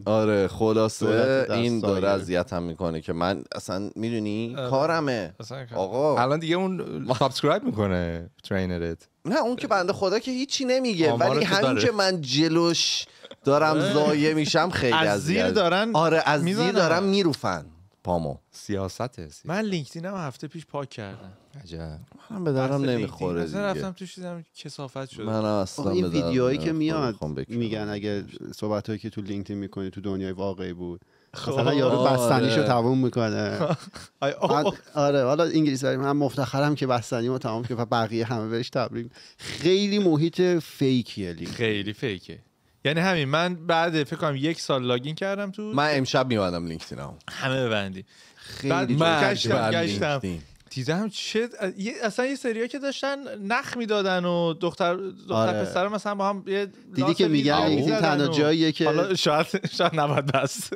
آره خلاصه این داره اذیتم میکنه که من اصلا میدونی کارمه آقا الان دیگه اون سابسکرایب میکنه ترینرت نه اون که بنده خدا که هیچی نمیگه ولی همین که من جلوش دارم آره. زایه میشم خیلی از زیر دارن آره از زیر دارن میروفن پامو سیاسته, من لینکدین هم هفته پیش پاک کردم عجب منم به درم نمیخوره دیگه رفتم توش دیدم کسافت شده من اصلا این ویدیوهایی که میاد خب، میگن اگه صحبتایی که تو لینکدین میکنی تو دنیای واقعی بود خب. مثلا یارو آره. بستنیشو تموم میکنه آره حالا انگلیسی من مفتخرم که بستنی تموم تموم که بقیه همه بهش تبریم خیلی محیط فیکیه خیلی فیکه یعنی همین من بعد فکر کنم یک سال لاگین کردم تو من امشب میبندم لینکدینم همه ببندی خیلی بعد گشتم دیدم چه اصلا یه سریا که داشتن نخ میدادن و دختر دختر آره. پسر مثلا با هم یه دیدی که میگن این تنها جاییه که حالا شاید شاید نباید بس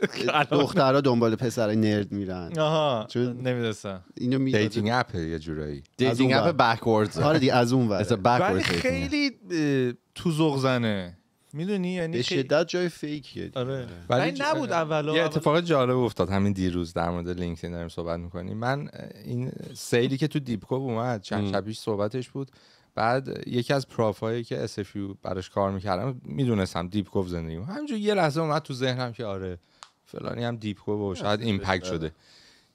دخترها دنبال پسر نرد میرن آها چون نمیدونستم اینو می دیتینگ اپ یه جورایی دیتینگ اپ بکوردز آره دیگه از اون ور خیلی تو زغ میدونی یعنی به شدت جای فیکه آره. آره ولی نبود اولا یه اتفاق جالب افتاد همین دیروز در مورد لینکدین داریم صحبت میکنیم من این سیلی که تو دیپکوب اومد چند شبیش صحبتش بود بعد یکی از پرافایی که SFU براش کار میکردم میدونستم دیپکوب زندگی همینجور یه لحظه اومد تو ذهنم که آره فلانی هم دیپکوب و شاید ایمپکت شده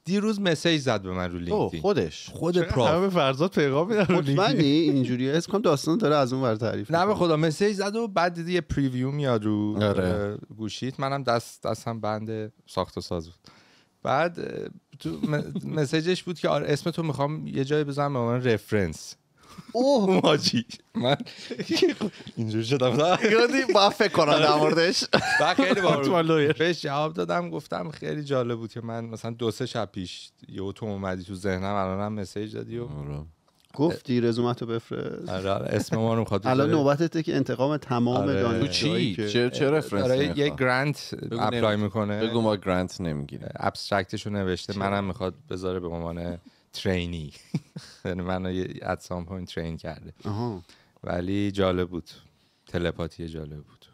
دیروز مسیج زد به من رو لینکدین خودش خود پراف همه فرزاد پیغام میده رو خب، لینکدین اینجوری اس کنم داستان داره از اون ور تعریف نه به خدا مسیج زد و بعد دیدی یه پریویو میاد رو آره. گوشیت منم دست دستم بند ساخت و ساز بود بعد تو مسیجش بود که آره اسم تو میخوام یه جای بزنم به عنوان رفرنس اوه ماجی من اینجوری شدم نه با فکر کنم در موردش خیلی باحال بهش جواب دادم گفتم خیلی جالب بود که من مثلا دو سه شب پیش یه تو اومدی تو ذهنم هم مسیج دادی و آره. گفتی رزومتو بفرست آره،, آره اسم ما رو می‌خواد الان نوبتته که انتقام تمام آره. چی چه چه رفرنس آره یه گرانت اپلای میکنه بگو ما گرانت نمیگیره ابسترکتش رو نوشته منم میخواد بذاره به عنوان ترینی یعنی منو یه سام ترین کرده ولی جالب بود تلپاتی جالب بود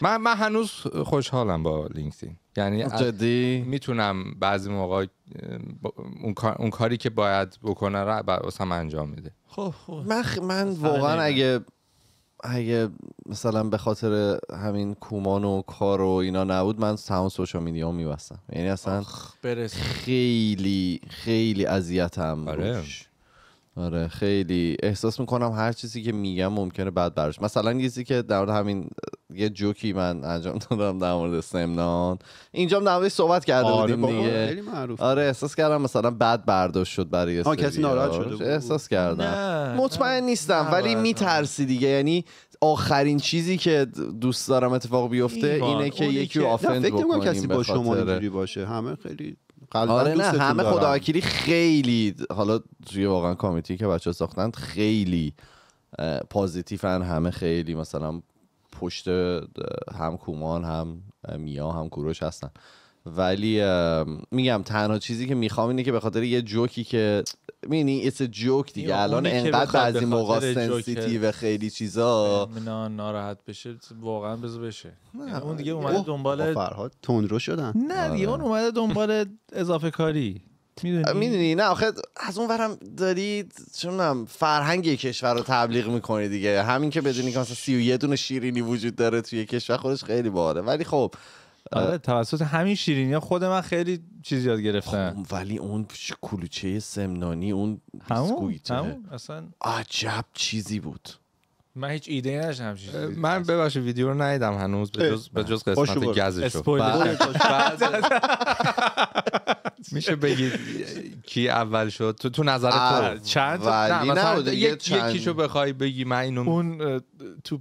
من, من هنوز خوشحالم با لینکدین یعنی جدی میتونم بعضی موقع اون, کاری که باید بکنه رو واسم انجام میده خب, خب. خب، من من واقعا اگه اگه مثلا به خاطر همین کومان و کار و اینا نبود من تمام سوشال میدیا میبستم یعنی اصلا خیلی خیلی اذیتم آره. آره خیلی احساس میکنم هر چیزی که میگم ممکنه بعد براش مثلا چیزی که در همین یه جوکی من انجام دادم در مورد سمنان اینجا هم صحبت کرده آره بودیم دیگه آره احساس کردم مثلا بد برداشت شد برای کسی ناراحت شده بود. احساس کردم مطمئن نیستم ولی میترسی دیگه یعنی آخرین چیزی که دوست دارم اتفاق بیفته اینه, که یکی آفند فکر کسی با شما باشه همه خیلی آره نه همه خداکیری خیلی حالا توی واقعا کامیتی که بچه ساختن خیلی پازیتیفن همه خیلی مثلا پشت هم کومان هم میا هم کوروش هستن ولی میگم تنها چیزی که میخوام اینه که به خاطر یه جوکی که میبینی ایتس جوک دیگه الان انقدر بعضی موقع سنسیتیو خیلی چیزا ناراحت بشه واقعا بز بشه یعنی اون دیگه اومده دنبال فرهاد تندرو شدن نه دیگه آره. اون اومده دنبال اضافه کاری میدونی نه آخه از اون ورم دارید چون فرهنگ کشور رو تبلیغ میکنی دیگه همین که بدونی که مثلا 31 دونه شیرینی وجود داره توی کشور خودش خیلی باره ولی خب آره توسط همین شیرینی خود من خیلی چیز یاد گرفتم خب، ولی اون کلوچه سمنانی اون بیسکویت اصلا عجب چیزی بود من هیچ ایده نداشتم من ببخشید ویدیو رو ندیدم هنوز به جز به جز قسمت گزشو میشه بگید کی اول شد تو تو نظر تو چند مثلا یکیشو بخوای بگی من اینو اون تو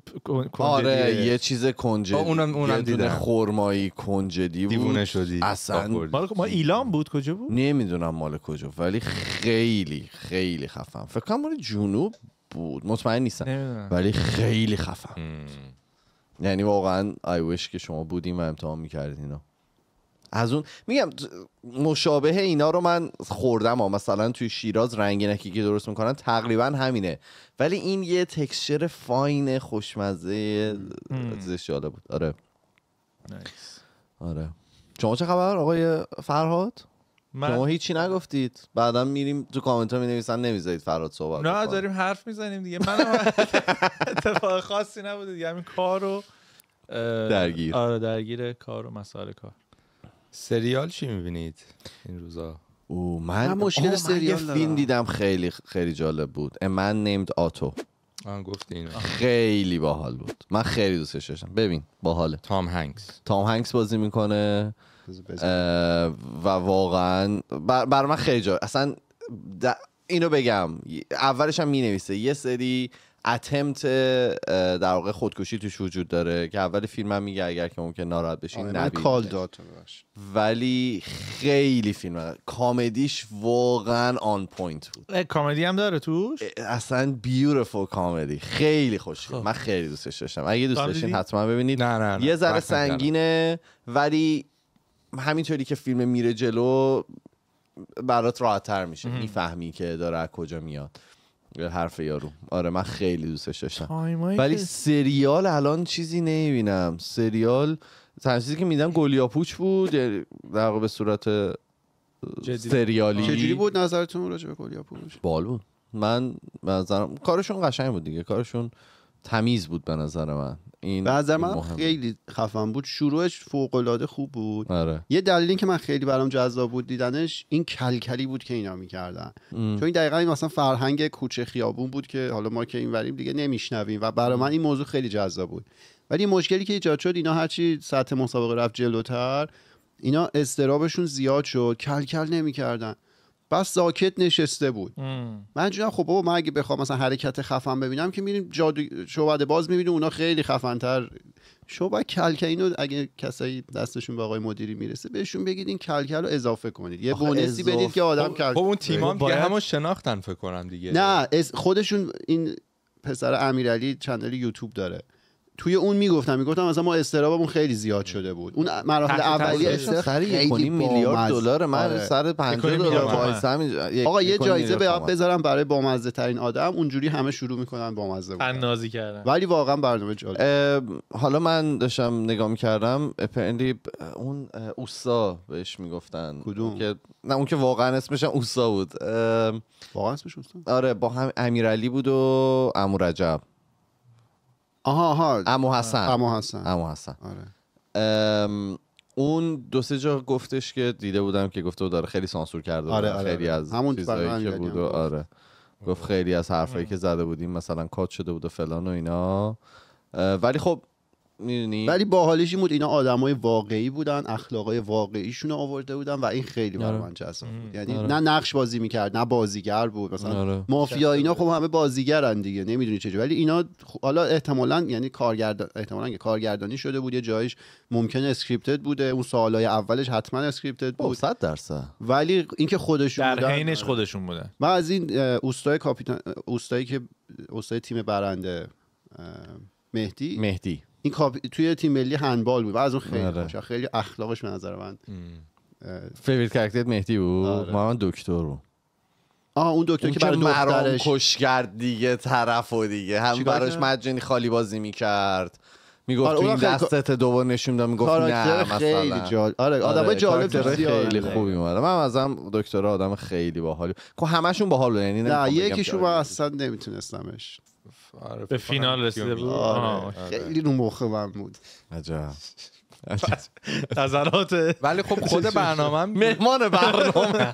آره یه چیز کنجدی اونم اونم دیدم خرمایی کنجدی بود دیوونه شدی اصلا مال ما ایلام بود کجا بود نمیدونم مال کجا ولی خیلی خیلی خفن فکر کنم مال جنوب بود مطمئن نیستم ولی خیلی خفم یعنی واقعا آی که شما بودیم و امتحان میکردین اینا از اون میگم مشابه اینا رو من خوردم ها مثلا توی شیراز رنگ نکی که درست میکنن تقریبا همینه ولی این یه تکسچر فاین خوشمزه چیزش بود آره نایس. آره شما چه خبر آقای فرهاد من... شما هیچی نگفتید بعدا میریم تو کامنت ها می نویسن نمیذارید فراد صحبت نه داریم حرف میزنیم دیگه من اتفاق خاصی نبوده دیگه همین کار رو درگیر آره درگیر کار و مسائل کار سریال چی میبینید این روزا او من, مشکل سریال من فیلم دیدم خیلی خیلی جالب بود من نیمد آتو من گفتین خیلی باحال بود من خیلی دوستش داشتم ببین باحاله تام هنگس تام هنگس بازی میکنه و واقعا بر, من خیلی جا اصلا اینو بگم اولش هم می نویسه یه سری اتمت در واقع خودکشی توش وجود داره که اول فیلم هم میگه اگر که ممکن ناراحت بشین آره، ولی خیلی فیلم کامدیش واقعا آن پوینت بود هم داره توش اصلا بیوتیفول کامدی خیلی خوش خب. من خیلی دوستش داشتم اگه دوست داشتین حتما ببینید نه نه نه. یه ذره سنگینه ولی همینطوری که فیلم میره جلو برات راحتتر میشه میفهمی که داره از کجا میاد حرف یارو آره من خیلی دوستش داشتم ولی سریال الان چیزی نمیبینم سریال تنها چیزی که میدم گلیاپوچ بود یعنی در به صورت جدید. سریالی چجوری بود نظرتون راجع به گلیاپوچ بال بود من نظرم کارشون قشنگ بود دیگه کارشون تمیز بود به نظر من این به نظر من خیلی خفن بود شروعش فوق العاده خوب بود آره. یه دلیلی که من خیلی برام جذاب بود دیدنش این کلکلی بود که اینا میکردن چون این دقیقا این مثلا فرهنگ کوچه خیابون بود که حالا ما که این وریم دیگه نمیشنویم و برای من این موضوع خیلی جذاب بود ولی مشکلی که ایجاد شد اینا هرچی سطح مسابقه رفت جلوتر اینا استرابشون زیاد شد کلکل نمیکردن بس ساکت نشسته بود من جونم خب بابا من اگه بخوام مثلا حرکت خفن ببینم که میریم جادو شعبده باز میبینیم اونا خیلی خفنتر شما کلکه اینو اگه کسایی دستشون به آقای مدیری میرسه بهشون بگید این کلکل رو اضافه کنید یه بونسی بدید که آدم کلکل اون تیمام دیگه همون شناختن فکر کنم دیگه نه خودشون این پسر امیرعلی چنل یوتیوب داره توی اون میگفتم میگفتم مثلا ما استرابمون خیلی زیاد شده بود اون مراحل اولی استرا میلیارد آره. دلار من سر 50 دلار آقا یه جایزه به آب بذارم برای بامزه ترین آدم اونجوری همه شروع میکنن بامزه بودن اندازی کردن ولی واقعا برنامه جالب حالا من داشتم نگاه میکردم اپندی اون اوسا بهش میگفتن کدوم که نه اون که واقعا اسمش اوسا بود واقعا اسمش اوسا آره با هم امیرعلی بود و امورجب آها آها امو حسن امو حسن حسن آره. اون دو سه جا گفتش که دیده بودم که گفته بود داره خیلی سانسور کرده آره, آره، خیلی آره. از همون چیزایی که بود آره گفت خیلی از حرفایی که زده بودیم مثلا کات شده بود و فلان و اینا ولی خب میدونی ولی باحالش این بود اینا آدمای واقعی بودن اخلاقای واقعیشون آورده بودن و این خیلی برای آره. من جذاب بود یعنی آره. نه نقش بازی میکرد نه بازیگر بود مثلا آره. مافیا اینا خب همه بازیگرن دیگه نمیدونی چه ولی اینا حالا احتمالا یعنی کارگردان احتمالاً که کارگردانی شده بود یه جایش ممکن اسکریپتد بوده اون سوالای اولش حتما اسکریپتد بود 100 درصد ولی اینکه خودشون در بودن خودشون بوده من از این اوستای کاپیتان اوستایی که اوستای تیم برنده مهدی مهدی این توی تیم ملی هندبال بود و از اون خیلی آره. خیلی اخلاقش به نظر من فیوریت کاراکترت مهدی بود آره. من دکتر بود آه اون دکتر که برای دخترش کشگرد دیگه طرف و دیگه هم براش مجانی خالی بازی میکرد میگفت آره تو این دستت دوبار نشون داد میگفت نه مثلا خیلی جالب آره،, آره جالب تو خیلی خوبی اومد من ازم دکتر آدم خیلی باحالی که خب، همشون باحال یعنی نه یکیشون اصلا نمیتونستمش آره به فینال رسیده بود آره، آره. خیلی رو مخه من بود عجب نظرات ولی خب خود برنامه مهمان برنامه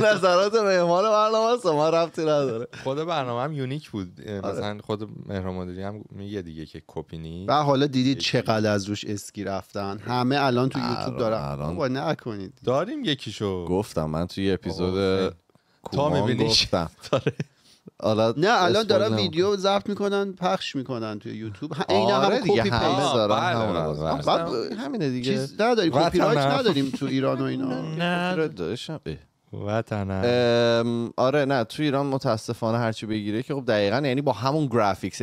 نظرات مهمان برنامه است ما رفتی نداره خود برنامه هم یونیک بود آره. مثلا خود مهران مدیری هم میگه دیگه که کپی نی و حالا دیدید چقدر از روش اسکی رفتن همه الان تو یوتیوب دارن با نکنید داریم یکیشو گفتم من توی اپیزود تا میبینیش گفتم حالا نه الان دارن ویدیو ضبط میکنن پخش میکنن توی یوتیوب اینا هم آره هم کپی دارن آره، آره، همینه دیگه چیز نداریم کپی رایت نداریم تو ایران و اینا نه وطن آره نه تو ایران متاسفانه هرچی بگیره که خب دقیقا یعنی با همون گرافیکس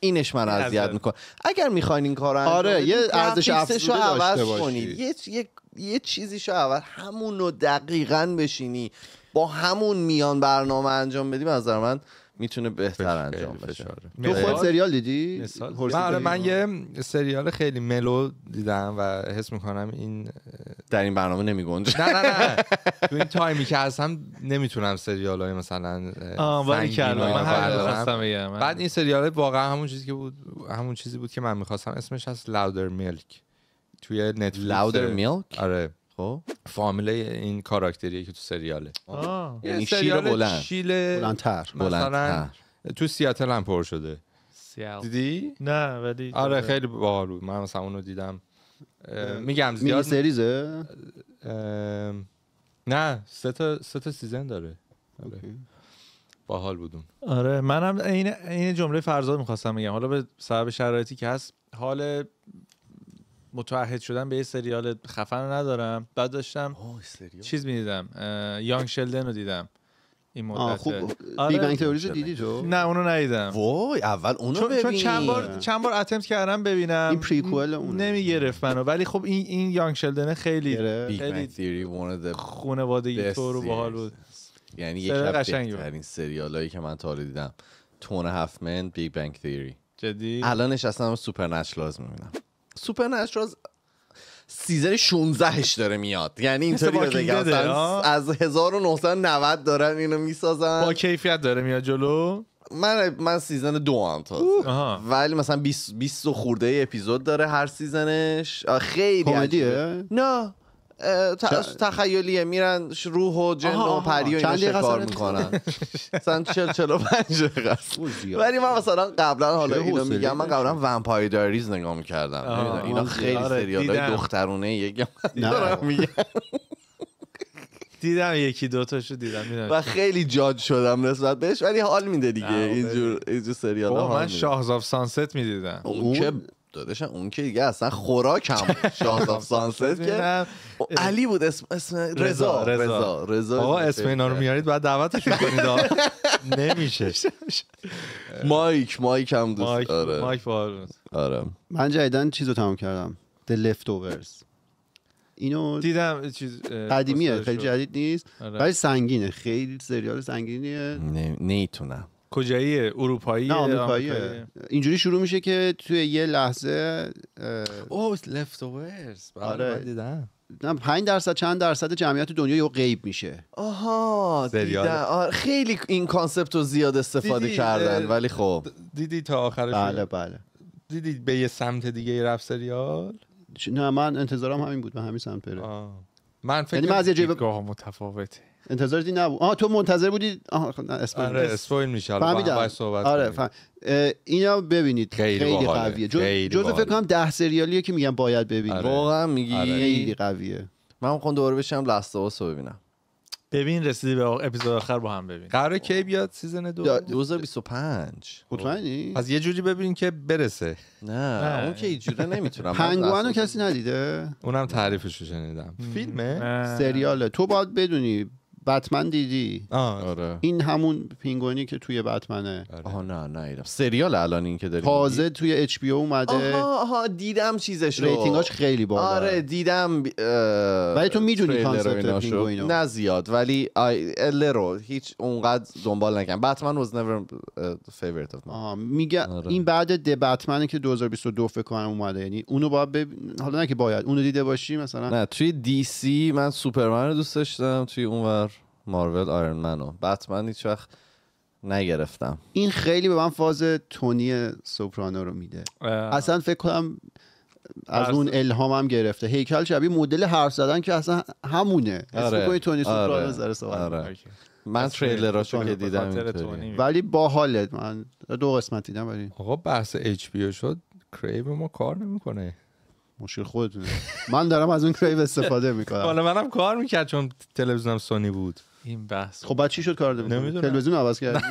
اینش من اذیت میکنه اگر میخواین این کار آره یه ارزش افزوده عوض کنید یه یه چیزیشو عوض همونو دقیقا بشینی با همون میان برنامه انجام بدیم از نظر من میتونه بهتر انجام بشه تو خود سریال دیدی آره من یه سریال خیلی ملو دیدم و حس میکنم این در این برنامه نمیگنج نه نه نه تو این تایمی که هستم نمیتونم سریال های مثلا من بعد آره. این سریال واقعا همون چیزی که بود همون چیزی بود که من میخواستم اسمش از لاودر ملک توی نتفلیکس لاودر ملک آره خب؟ فامیل این کاراکتریه که تو سریاله آه. یعنی شیر بلند شیل بلندتر بلندتر تو سیاتل هم پر شده دیدی نه ولی آره خیلی باحال بود من مثلا اونو دیدم میگم زیاد سریزه نه سه تا سه تا سیزن داره آره. باحال بودون آره منم این این جمله فرزاد میخواستم بگم حالا به سبب شرایطی که هست حال متعهد شدن به یه سریال خفن رو ندارم بعد داشتم چیز میدیدم یانگ شلدن رو دیدم این مدت خوب آره. بیگ رو دیدی تو نه اونو ندیدم وای اول اونو چون, ببین. چون چند بار چند بار اتمپت کردم ببینم این پریکوئل اون نمیگرفت منو ولی خب این این یانگ شلدن خیلی خیلی تیوری خانواده تو رو باحال بود یعنی از بهترین سریالایی که من تا حالا دیدم تون هفمن بیگ بنگ تیری جدی الان اصلا سوپر نچ لازم میبینم نشراز سیزن 16 اش داره میاد یعنی اینطوری از 1990 دارن اینو میسازن با کیفیت داره میاد جلو من من سیزن دو هم تا ولی مثلا 20 20 خورده ای اپیزود داره هر سیزنش خیلی کمدیه نه تخیلیه میرن روح و جن و پری و اینا شکار میکنن مثلا چل و پنج خب، ولی من مثلا قبلا حالا اینو میگم من قبلا ومپایر داریز نگاه میکردم اینا خیلی آره، سریالای دخترونه یکم دیدم یکی دوتاشو دیدم میدونم و خیلی جاج شدم نسبت بهش ولی حال میده دیگه اینجور اینجور سریال من شاهز سانست میدیدم اون داداشم اون که دیگه اصلا خوراکم شانس سانست که علی بود اسم اسم رضا رضا رضا آقا اسم اینا رو میارید بعد دعوتش کنید نمیشه مایک مایک هم دوست آره مایک آره من جدیدن چیزو تموم کردم The Leftovers اینو دیدم چیز قدیمیه خیلی جدید نیست آره. ولی سنگینه خیلی سریال سنگینه نمیتونم کجایی اروپایی اینجوری شروع میشه که توی یه لحظه او لفت اوورز آره دیدم نه 5 درصد چند درصد جمعیت دنیا یه غیب میشه آها دیدم آره، خیلی این کانسپت رو زیاد استفاده کردن ولی خب دیدی تا آخرش بله بله دیدی به یه سمت دیگه رفت سریال نه من انتظارم همین بود به همین سمت بره من فکر می‌کنم من از یه انتظار متفاوته نبود آها تو منتظر بودی آها خب، اسپویل آره اسپویل میشه فهمیدم صحبت آره فهم. اینا ببینید خیلی, خیلی قویه جز, فکر کنم ده سریالیه که میگم باید ببینید آره. واقعا میگی آره. خیلی قویه من میخوام دوباره بشم لاست رو ببینم ببین رسیدی به اپیزود آخر با هم ببین قرار کی بیاد سیزن دو 2025 مطمئنی پس یه جوری ببین که برسه نه اون که اینجوری نمیتونم پنگوانو کسی ندیده اونم تعریفش رو شنیدم فیلمه سریاله تو باید بدونی بتمن دیدی آره. این همون پینگوینی که توی بتمنه آره. آها نه نه سریال الان این که داری تازه توی اچ پی اومده آها آها دیدم چیزش رو ریتینگاش خیلی بالا آره دیدم اه... ولی تو میدونی کانسپت پینگوینو نه زیاد ولی ال رو هیچ اونقدر دنبال نکن. بتمن was never favorite of mine میگه آره. این بعد د بتمنه که 2022 فکر کنم اومده یعنی اونو باید بب... حالا نه که باید اونو دیده باشی مثلا نه توی دی سی من سوپرمن رو دوست داشتم توی اونور مارول آیرن منو بتمن هیچ نگرفتم این خیلی به من فاز تونی سوپرانو رو میده اصلا فکر کنم از اون الهامم گرفته هیکل شبیه مدل حرف زدن که اصلا همونه آره. تونی سوپرانو آره. سوال. آره. من تریلراشو که دیدم ولی با حالت من دو قسمت دیدم ولی آقا بحث اچ شد کریو ما کار نمیکنه مشکل خودتونه من دارم از اون کریب استفاده میکنم حالا منم کار میکرد چون تلویزیونم سونی بود این بحث خب بعد چی شد کار تلویزیون تلویزیون عوض کردی؟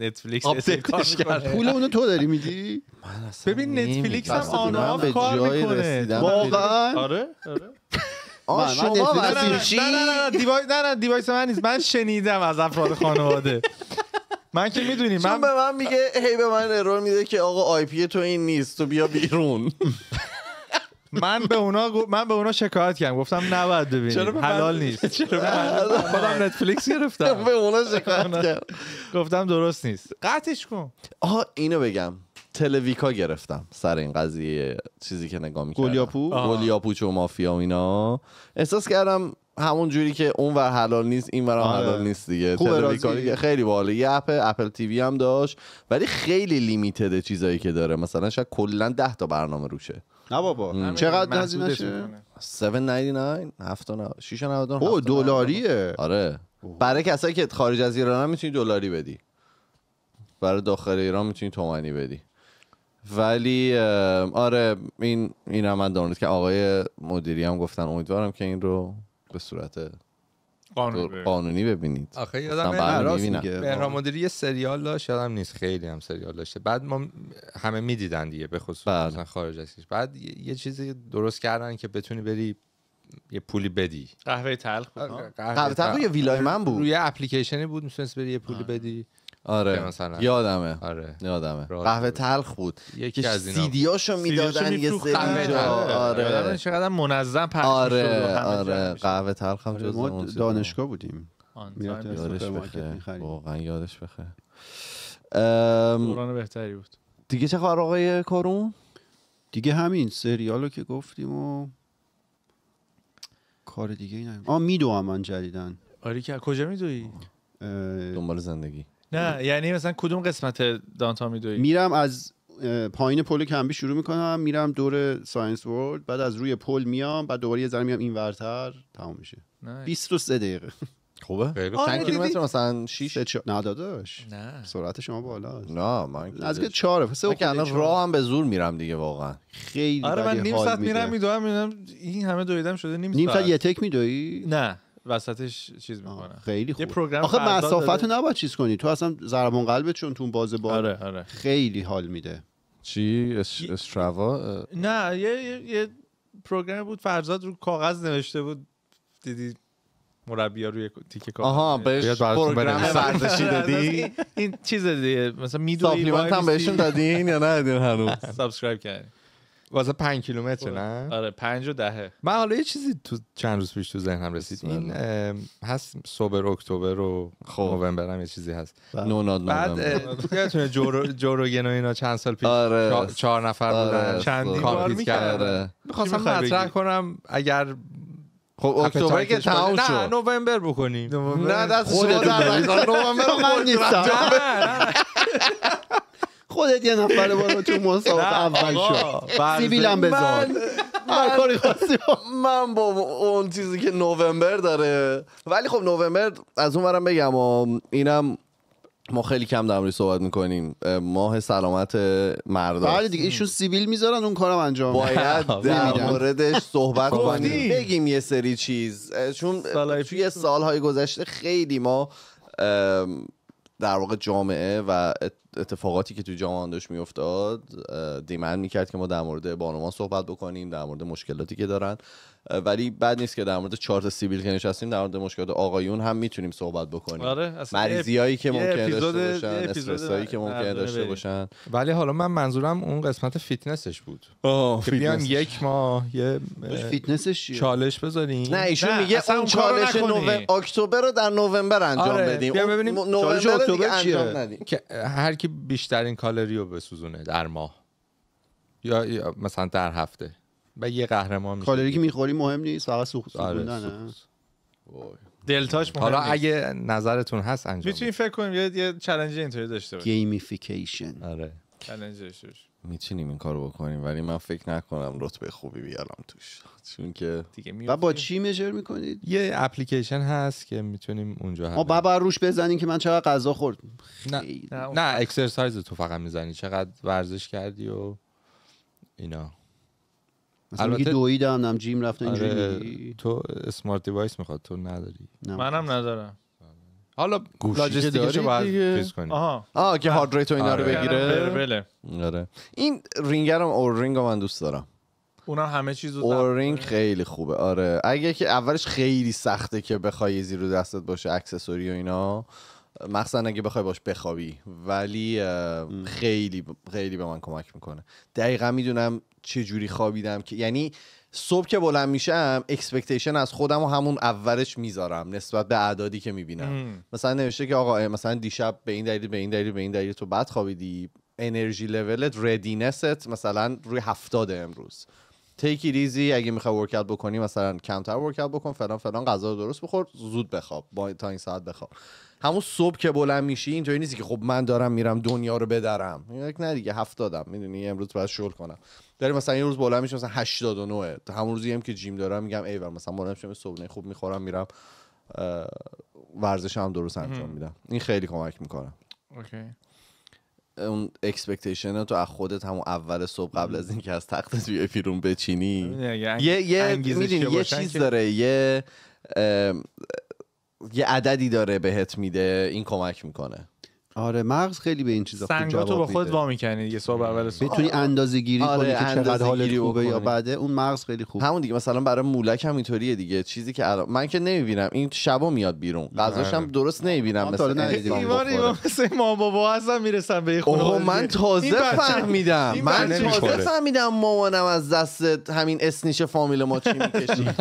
نتفلیکس آپدیتش کرد پول اونو تو داری میدی ببین نتفلیکس هم آن به کار میکنه واقعا آره آره آه شما آره، آره، آره. نه نه دیوایس نه نه دیوایس من نیست من شنیدم از افراد خانواده من که میدونی من به من میگه هی به من ارور میده که آقا آی پی تو این نیست تو بیا بیرون من به اونا من به اونا شکایت کردم گفتم نباید ببینید حلال نیست چرا من خودم نتفلیکس گرفتم به اونا شکایت کردم گفتم درست نیست قطعش کن آها اینو بگم تلویکا گرفتم سر این قضیه چیزی که نگاه می‌کردم گلیاپو گولیاپو و مافیا و اینا احساس کردم همون جوری که اون ور حلال نیست این ور آره. حلال نیست دیگه تلویکاری خیلی باحال یه اپ اپل تیوی هم داشت ولی خیلی لیمیتد چیزایی که داره مثلا شاید کلا 10 تا برنامه روشه نه بابا چقدر هزینه شه 799 او دلاریه آره برای کسایی که خارج از ایران هم میتونی دلاری بدی برای داخل ایران میتونی تومانی بدی ولی آره این این هم من که آقای مدیری هم گفتن امیدوارم که این رو به صورت قانونی, ببینید آخه یادم مهران مدیری یه سریال داشت یادم نیست خیلی هم سریال داشته بعد ما همه میدیدن دیگه به خصوص بله. مثلا خارج از بعد یه چیزی درست کردن که بتونی بری یه پولی بدی قهوه تلخ بود قهوه تلخ یه ویلای من بود روی اپلیکیشنی بود میتونست بری یه پولی بدی آره مثلا یادمه آره یادمه قهوه تلخ بود یکی از اینا سیدیاشو میدادن یه سری جا آره, آره. چقدر منظم پخش آره آره قهوه تلخ هم آره. جز اون دانشگاه بودیم یادش بخیر واقعا یادش بخیر آره. دوران بهتری بود دیگه چه خبر آقای کارون دیگه همین سریالو که گفتیم و کار دیگه ای آ میدوام من جدیدن آره که کجا میدوی دنبال زندگی نه یعنی مثلا کدوم قسمت دانتا میدوی میرم از پایین پل کمبی شروع میکنم میرم دور ساینس ورلد بعد از روی پل میام بعد دوباره یه ذره میام این ورتر تمام میشه 23 دقیقه خوبه چند آره، کیلومتر مثلا 6 چ... نه داداش نه سرعت شما بالا نه من از که 4 پس که الان راه هم به زور میرم دیگه واقعا خیلی آره من نیم ساعت میرم میدوام میبینم این همه دویدم شده نیم ساعت نیم ساعت یه تک میدوی نه وسطش چیز میکنه خیلی خوب یه پروگرام آخه مسافت نباید چیز کنی تو اصلا ضربان قلبت چون تو بازه با آره، آره. خیلی حال میده چی استراوا نه یه،, یه پروگرام بود فرزاد رو کاغذ نوشته بود دیدی مربی ها روی تیک کاغذ آها بهش پروگرام ورزشی دادی این چیز دیگه مثلا میدوی هم بهشون دادین یا نه هنوز سابسکرایب کردین واسه پنج کیلومتر نه آره پنج و دهه من حالا یه چیزی تو چند روز پیش تو ذهنم رسید این هست سوبر اکتبر و خب. نوامبر هم یه چیزی هست بله. نوناد بعد یادتونه جورو و اینا چند سال پیش آره. چهار نفر آره، بودن چندی بار میکرد میخواستم مطرح کنم اگر خب اکتبر که تمام شد نه نوامبر بکنیم نه دست شما در نوامبر من نیستم خودت یه نفر برو تو مسابقه اول شد هم بذار من من با اون چیزی که نوامبر داره ولی خب نوامبر از اون برم بگم اینم ما خیلی کم در صحبت میکنیم ماه سلامت مردم بله دیگه ایشون سیبیل میذارن اون کارم انجام باید در موردش صحبت خب، کنیم بگیم یه سری چیز چون توی سالهای گذشته خیلی ما در واقع جامعه و اتفاقاتی که تو جام داشت میافتاد دیمن میکرد که ما در مورد بانوان صحبت بکنیم در مورد مشکلاتی که دارن ولی بد نیست که در مورد چارت سیبیل که نشستیم در مورد مشکلات آقایون هم میتونیم صحبت بکنیم آره، هایی که ممکن داشته باشن که ممکن داشته باشن ولی حالا من منظورم اون قسمت فیتنسش بود که یک ماه یه فیتنسش چالش بذاریم نه ایشون میگه اون چالش اکتبر رو در نوامبر انجام آره، بدیم نوامبر انجام که بیشترین کالری رو بسوزونه در ماه یا, یا مثلا در هفته و یه قهرمان میشه کالری که میخوری مهم نیست فقط سوخت آره، سوزوندنه دلتاش مهم حالا اگه نظرتون هست انجام میتونین فکر کنیم یه یه اینطوری داشته باشیم گیمیفیکیشن آره چالنجش میتونیم این کارو بکنیم ولی من فکر نکنم رتبه خوبی بیارم توش چون که و با چی میجر میکنید یه اپلیکیشن هست که میتونیم اونجا هم ما بر روش بزنیم که من چقدر غذا خورد نه نه, اکسرسایز تو فقط میزنی چقدر ورزش کردی و اینا مثلا البته دویدم جیم رفتم آره تو اسمارت دیوایس میخواد تو نداری منم ندارم حالا گوشی دیگه باید چیز کنی آها آه که هارد و اینا رو آره. بگیره آره، بله، بله. آره. این رینگرم اورینگ من دوست دارم اونا همه چیز اورینگ خیلی خوبه آره اگه که اولش خیلی سخته که بخوای زیر دستت باشه اکسسوری و اینا مخصوصا اگه بخوای باش بخوابی ولی خیلی خیلی به من کمک میکنه دقیقا میدونم چه جوری خوابیدم که یعنی صبح که بلند میشم اکسپکتیشن از خودم و همون اولش میذارم نسبت به اعدادی که میبینم مثلا نوشته که آقا مثلا دیشب به این دلیل به این دلیل به این دلیل تو بد خوابیدی انرژی لولت ردینست مثلا روی هفتاد امروز تیک ریزی اگه میخوای اوت بکنی مثلا کمتر ورکات بکن فلان فلان غذا رو درست بخور زود بخواب با تا این ساعت بخواب همون صبح که بلند میشی اینطوری نیست که خب من دارم میرم دنیا رو بدرم یک نه دیگه هفتادم میدونی امروز باید شل کنم داری مثلا یه روز بلند میشی مثلا 89 تا همون روزی هم که جیم دارم میگم ایول مثلا بلند میشم صبحونه خوب میخورم میرم ورزش هم درست انجام میدم این خیلی کمک میکنه اوکی اون اکسپکتیشن تو از خودت همون اول صبح قبل از اینکه از تخت بیای بیرون بچینی یه یه یه چیز داره یه یه عددی داره بهت میده این کمک میکنه آره مغز خیلی به این چیزا خوب جواب تو با خود وا میکنی یه صبح اول صبح میتونی آره. اندازه گیری آره، کنی که چقدر حالت خوبه یا بده اون مغز خیلی خوب همون دیگه مثلا برای مولک هم اینطوریه دیگه چیزی که الان من که نمیبینم این شبا میاد بیرون غذاش آره. درست نمیبینم مثلا ایوان مثل ما بابا هستم میرسم به خونه من تازه فهمیدم من تازه فهمیدم مامانم از دست همین اسنیش فامیل ما چی میکشی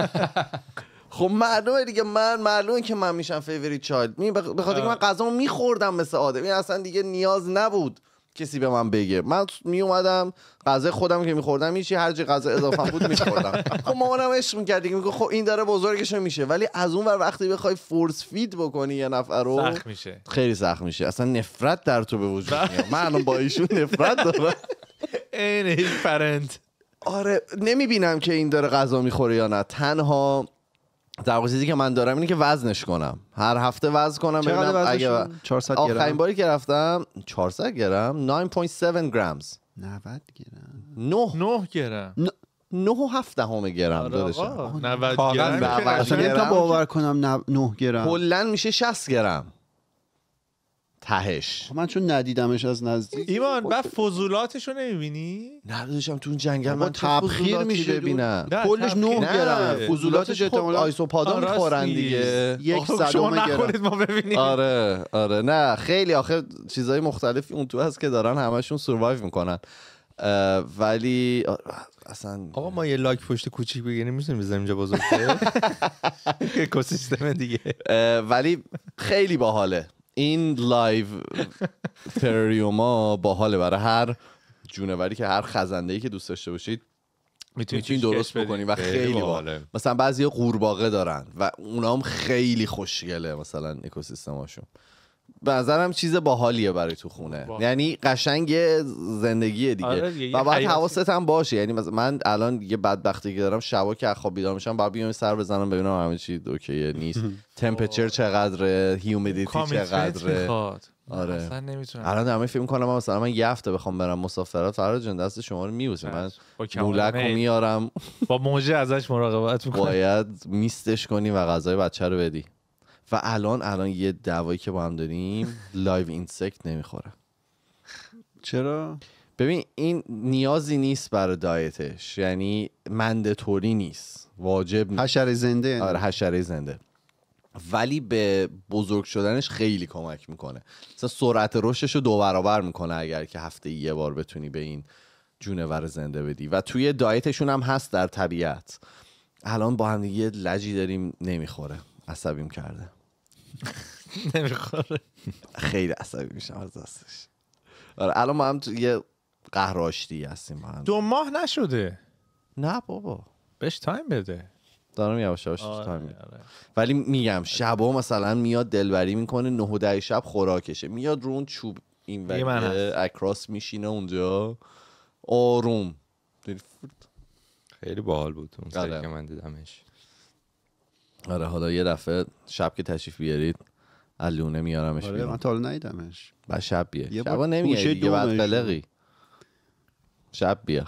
خب معلومه دیگه من معلومه که من میشم فیوریت چایلد می به من می میخوردم مثل آدم یعنی اصلا دیگه نیاز نبود کسی به من بگه من می اومدم غذای خودم که میخوردم هیچی هر چی غذا اضافه بود میخوردم خب مامانم عشق میکرد دیگه میگه خب این داره بزرگش میشه ولی از اون ور وقتی بخوای فورس فید بکنی یه نفر رو سخت میشه خیلی سخت میشه اصلا نفرت در تو به وجود بله. میاد من با ایشون نفرت دارم این پرنت آره نمیبینم که این داره غذا میخوره یا نه تنها در چیزی که من دارم اینه که وزنش کنم هر هفته وزن کنم ببینم اگه 400 گرم آخرین باری که رفتم 400 گرم 9.7 گرمز 90 گرم 9 9 گرم 9 و 7 گرم آره دادش 90 گرم تا باور کنم 9 گرم کلا میشه 60 گرم تهش من چون ندیدمش از نزدیک ایمان بعد فضولاتش رو نمیبینی نداشتم تو اون جنگل من تبخیر میشه ببینم کلش 9 گرم فضولاتش احتمال خب آیسوپادا میخورن دیگه یک خب صدم گرم آره آره نه خیلی آخر چیزای مختلفی اون تو هست که دارن همشون سروایو میکنن ولی اصلا آقا ما یه لاک پشت کوچیک بگیریم میتونیم بزنیم اینجا بزرگتر اکوسیستم دیگه ولی خیلی باحاله این لایو تریوما باحاله برای هر جونوری که هر خزنده که دوست داشته باشید میتونید درست بکنید و خیلی باله مثلا بعضی قورباغه دارن و اونا هم خیلی خوشگله مثلا هاشون به نظرم چیز باحالیه برای تو خونه یعنی قشنگ زندگی دیگه آره، و باید حواست هم باشه یعنی من الان یه بدبختی که دارم شبا که خواب بیدار میشم باید بیام سر بزنم ببینم همه چی اوکیه نیست تمپرچر خب. چقدره هیومیدیتی چقدره آره اصلا الان همه فیلم کنم مثلا من یه هفته بخوام برم مسافرت فرار دست شما رو میوزه من مولک رو میارم با موجه ازش مراقبت میکنم باید میستش کنی و غذای بچه رو بدی و الان الان یه دعوایی که با هم داریم لایو اینسکت نمیخوره چرا ببین این نیازی نیست برای دایتش یعنی مندتوری نیست واجب حشره زنده یعنی. آره حشره زنده ولی به بزرگ شدنش خیلی کمک میکنه مثلا سرعت رشدش رو دو برابر میکنه اگر که هفته یه بار بتونی به این جونور زنده بدی و توی دایتشون هم هست در طبیعت الان با هم یه لجی داریم نمیخوره عصبیم کرده نمیخوره خیلی عصبی میشم از دستش آره الان ما هم تو یه قهراشتی هستیم ما هم. دو ماه نشده نه بابا بهش تایم بده دارم یواش یواش آره، تایم آره. ولی میگم شبا مثلا میاد دلبری میکنه نه و ده شب خوراکشه میاد رو اون چوب این اکراس میشینه اونجا آروم خیلی باحال بود اون سری آره. که من دیدمش آره حالا یه دفعه شب که تشریف بیارید الونه میارمش آره من تا حالا ندیدمش بعد شب بیا یه شبا نمیای دیگه بعد قلقی شب بیا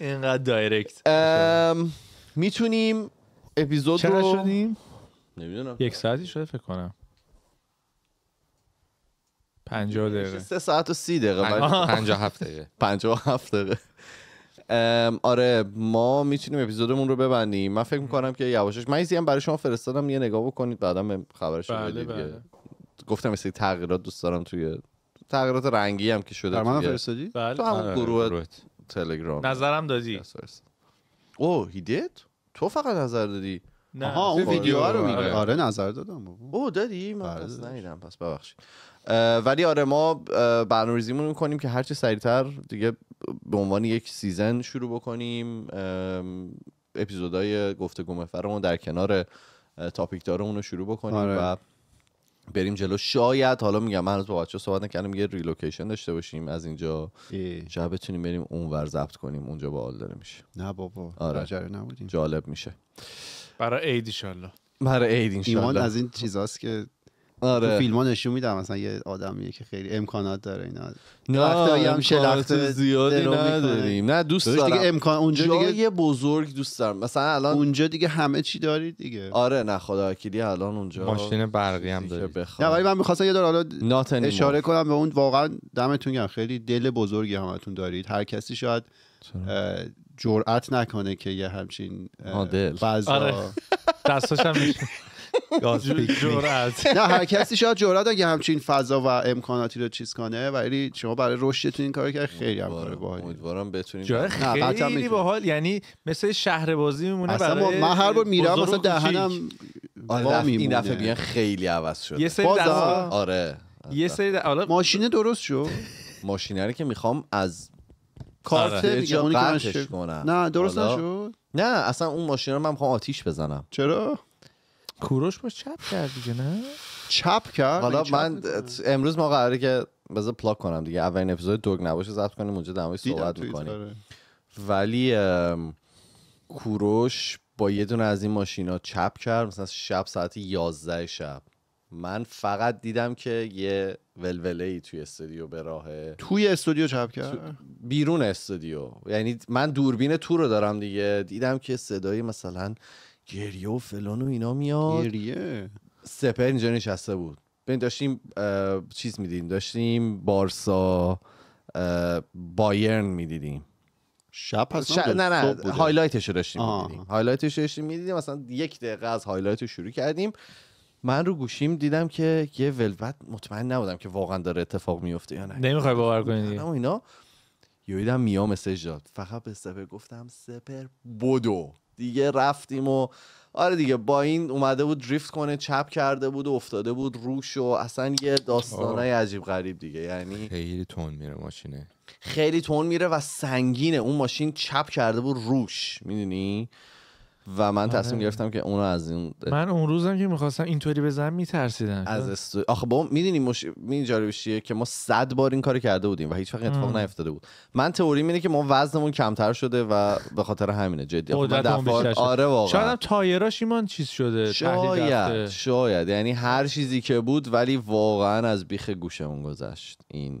اینقدر دایرکت میتونیم اپیزود رو شدیم نمیدونم یک ساعتی شده فکر کنم 50 دقیقه 3 ساعت و 30 دقیقه 57 دقیقه 57 دقیقه آره ما میتونیم اپیزودمون رو ببندیم من فکر میکنم که یواشش من هم برای شما فرستادم یه نگاه بکنید بعدا به خبرش بله بله. گفتم مثل تغییرات دوست دارم توی تغییرات رنگی هم که شده من فرستادی بله. تو همون آره، گروه آره، تلگرام نظرم دادی او دید؟ تو فقط نظر دادی نه آها اون ویدیو رو میگه آره. آره. نظر دادم او دادی من پس پس ببخشید ولی آره ما برنامه‌ریزیمون می‌کنیم که هرچه سریعتر دیگه به عنوان یک سیزن شروع بکنیم اپیزودهای گفتگو محورمون در کنار تاپیک دارمون رو شروع بکنیم آره. و بریم جلو شاید حالا میگم من با بچه صحبت نکردم یه ریلوکیشن داشته باشیم از اینجا شاید بتونیم بریم اونور ضبط کنیم اونجا باحال داره میشه نه بابا آره. نبودیم جالب میشه برای عید ایشالله برای عید ایشالله ایمان از این چیزاست که آره. فیلم ها نشون میدم مثلا یه آدمیه که خیلی امکانات داره اینا نه هم زیادی نداریم نه دوست دارم دیگه امکان اونجا دیگه یه بزرگ دوست دارم مثلا الان اونجا دیگه همه چی دارید دیگه آره نه خدا وکیلی الان اونجا ماشین برقی هم داری نه ولی من میخواستم یه دور حالا اشاره کنم به اون واقعا دمتون گرم خیلی دل بزرگی همتون دارید هر کسی شاید جرأت نکنه که یه همچین فضا آره. دستاش هم جرأت نه هر کسی شاید جرأت اگه همچین فضا و امکاناتی رو چیز کنه ولی شما برای رشدتون این کار کرد خیلی هم کار امیدوارم بتونیم جای خیلی باحال یعنی مثل شهر بازی میمونه اصلا من هر بار میرم مثلا دهنم آره، این دفعه بیان خیلی عوض شده یه سری آره یه سری حالا ماشین درست شد ماشینه که میخوام از کارت آره. که من کنم نه درست نشد نه اصلا اون ماشین رو من میخوام آتیش بزنم چرا کوروش باش چپ کرد دیگه نه چپ کرد حالا من امروز ما قراره که بذار پلاک کنم دیگه اولین اپیزود دوگ نباشه ضبط کنیم اونجا در صحبت میکنیم ولی کوروش با یه دونه از این ماشینا چپ کرد مثلا شب ساعت 11 شب من فقط دیدم که یه ولوله ای توی استودیو به راهه توی استودیو چپ کرد بیرون استودیو یعنی من دوربین تو رو دارم دیگه دیدم که صدای مثلا گریه و فلان و اینا میاد گریه سپر اینجا نشسته بود ببین داشتیم چیز میدیدیم داشتیم بارسا بایرن میدیدیم شب پس شب... نه نه هایلایتش رو داشتیم میدیدیم هایلایتش رو داشتیم میدیدیم مثلا یک دقیقه از هایلایت رو شروع کردیم من رو گوشیم دیدم که یه ولوت مطمئن نبودم که واقعا داره اتفاق میفته یا نه نمیخوای باور کنی اینا یویدم میام مسج داد فقط به سپر گفتم سپر بودو دیگه رفتیم و آره دیگه با این اومده بود دریفت کنه چپ کرده بود و افتاده بود روش و اصلا یه داستانای عجیب غریب دیگه یعنی خیلی تون میره ماشینه خیلی تون میره و سنگینه اون ماشین چپ کرده بود روش میدونی و من آره. تصمیم گرفتم که اونو از این من اون روزم که میخواستم اینطوری بزنم میترسیدم از استو... آخه با میدینی مش... می که ما صد بار این کاری کرده بودیم و هیچ وقت اتفاق نیفتاده بود من تئوری اینه که ما وزنمون کمتر شده و به خاطر همینه جدی دفعه آره واقعا شاید هم تایراش ایمان چیز شده شاید شاید یعنی هر چیزی که بود ولی واقعا از بیخ گوشمون گذشت این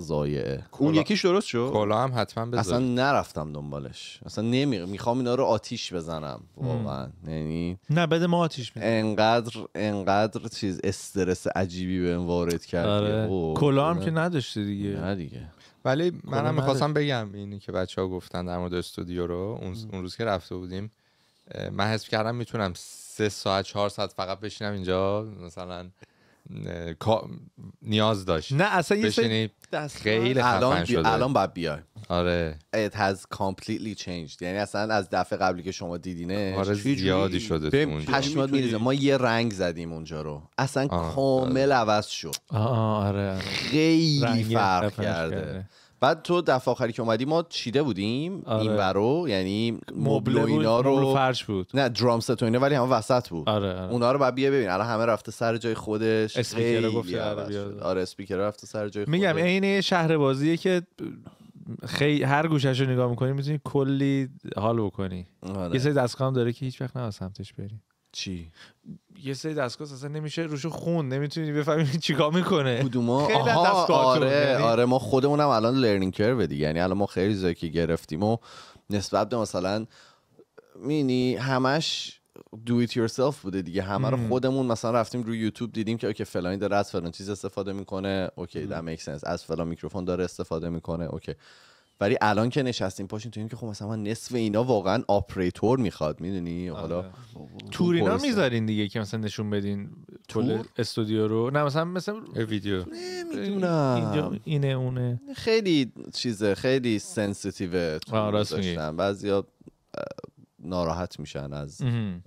ضایعه اون یکیش درست شد کلا هم حتما بذار اصلا نرفتم دنبالش اصلا نمی میخوام اینا رو آتیش بزنم واقعا یعنی نه بده ما آتیش بزنم انقدر انقدر چیز استرس عجیبی به این وارد کرد آره. کلا هم آره. که نداشته دیگه نه دیگه ولی منم میخواستم بگم اینی که بچه ها گفتن در مورد استودیو رو اون, روز که رفته بودیم من حس کردم میتونم سه ساعت چهار ساعت فقط بشینم اینجا مثلا نیاز داشت نه اصلا یه سری خیلی الان شده الان باید بیای آره it has completely changed یعنی اصلا از دفعه قبلی که شما دیدینه آره زیادی شده پشت اونجا پشمات ما یه رنگ زدیم اونجا رو اصلا کامل عوض شد آره،, آره. خیلی فرق کرده بعد تو دفعه آخری که اومدی ما چیده بودیم آره. این برو یعنی مبل اینا رو فرش بود نه درام ست اینا ولی همه وسط بود آره, آره. اونا رو بعد بیا ببین الان همه رفته سر جای خودش اسپیکر گفت آره،, آره. آره اسپیکر رفته سر جای خودش میگم عین شهر بازیه که خیلی هر گوشش رو نگاه میکنی میتونی کلی حال بکنی یه سری دستگاه هم داره که هیچ وقت نه سمتش بری چی یه سری دستگاه اصلا نمیشه روش خون نمیتونی بفهمی چیکار میکنه کدوما آها آره یعنی آره ما خودمونم الان لرنینگ کرو دیگه یعنی الان ما خیلی زیادی که گرفتیم و نسبت به مثلا مینی همش دو ایت یورسلف بوده دیگه همه رو خودمون مثلا رفتیم روی یوتیوب دیدیم که اوکی فلانی داره از فلان چیز استفاده میکنه اوکی در سنس از فلان میکروفون داره استفاده میکنه اوکی ولی الان که نشستیم پاشین تو این که خب مثلا نصف اینا واقعا آپریتور میخواد میدونی حالا آره. تور اینا میذارین دیگه که مثلا نشون بدین کل استودیو رو نه مثلا مثلا ویدیو نمیدونم اینه اونه خیلی چیزه خیلی سنسیتیو راست میگی بعضیا ناراحت میشن از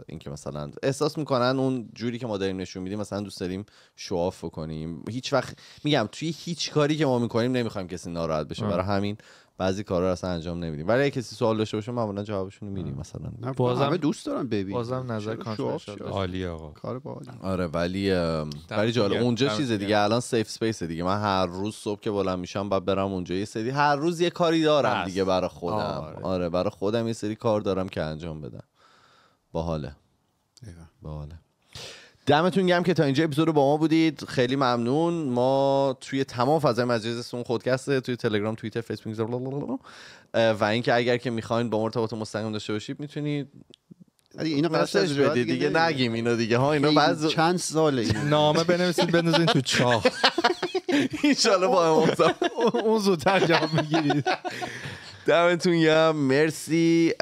اینکه مثلا احساس میکنن اون جوری که ما داریم نشون میدیم مثلا دوست داریم شواف کنیم هیچ وقت میگم توی هیچ کاری که ما میکنیم نمیخوایم کسی ناراحت بشه برای همین بعضی کارا رو اصلا انجام نمیدیم ولی کسی سوال داشته باشه معمولا جوابشون رو میدیم مثلا بازم دوست دارم ببین بازم نظر عالی آقا کار باحال آره ولی ولی جالب اونجا چیز دیگه الان سیف اسپیس دیگه من هر روز صبح که بلند میشم بعد برم اونجا یه سری هر روز یه کاری دارم دیگه برای خودم آره. آره, برای خودم یه سری کار دارم که انجام بدم باحاله باحاله دمتون گم که تا اینجا اپیزود رو با ما بودید خیلی ممنون ما توی تمام فضای مجازی خودکست توی تلگرام توییتر فیسبوک و اینکه اگر که میخواین با ما ارتباط مستقیم داشته باشید میتونید اینو قصدش بدید دیگه نگیم اینو دیگه ها اینو بعض چند ساله نامه بنویسید بنویسید تو چاه ان با اون زودتر جواب میگیرید دمتون گرم مرسی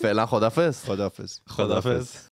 فعلا خدافظ خدافظ خدافظ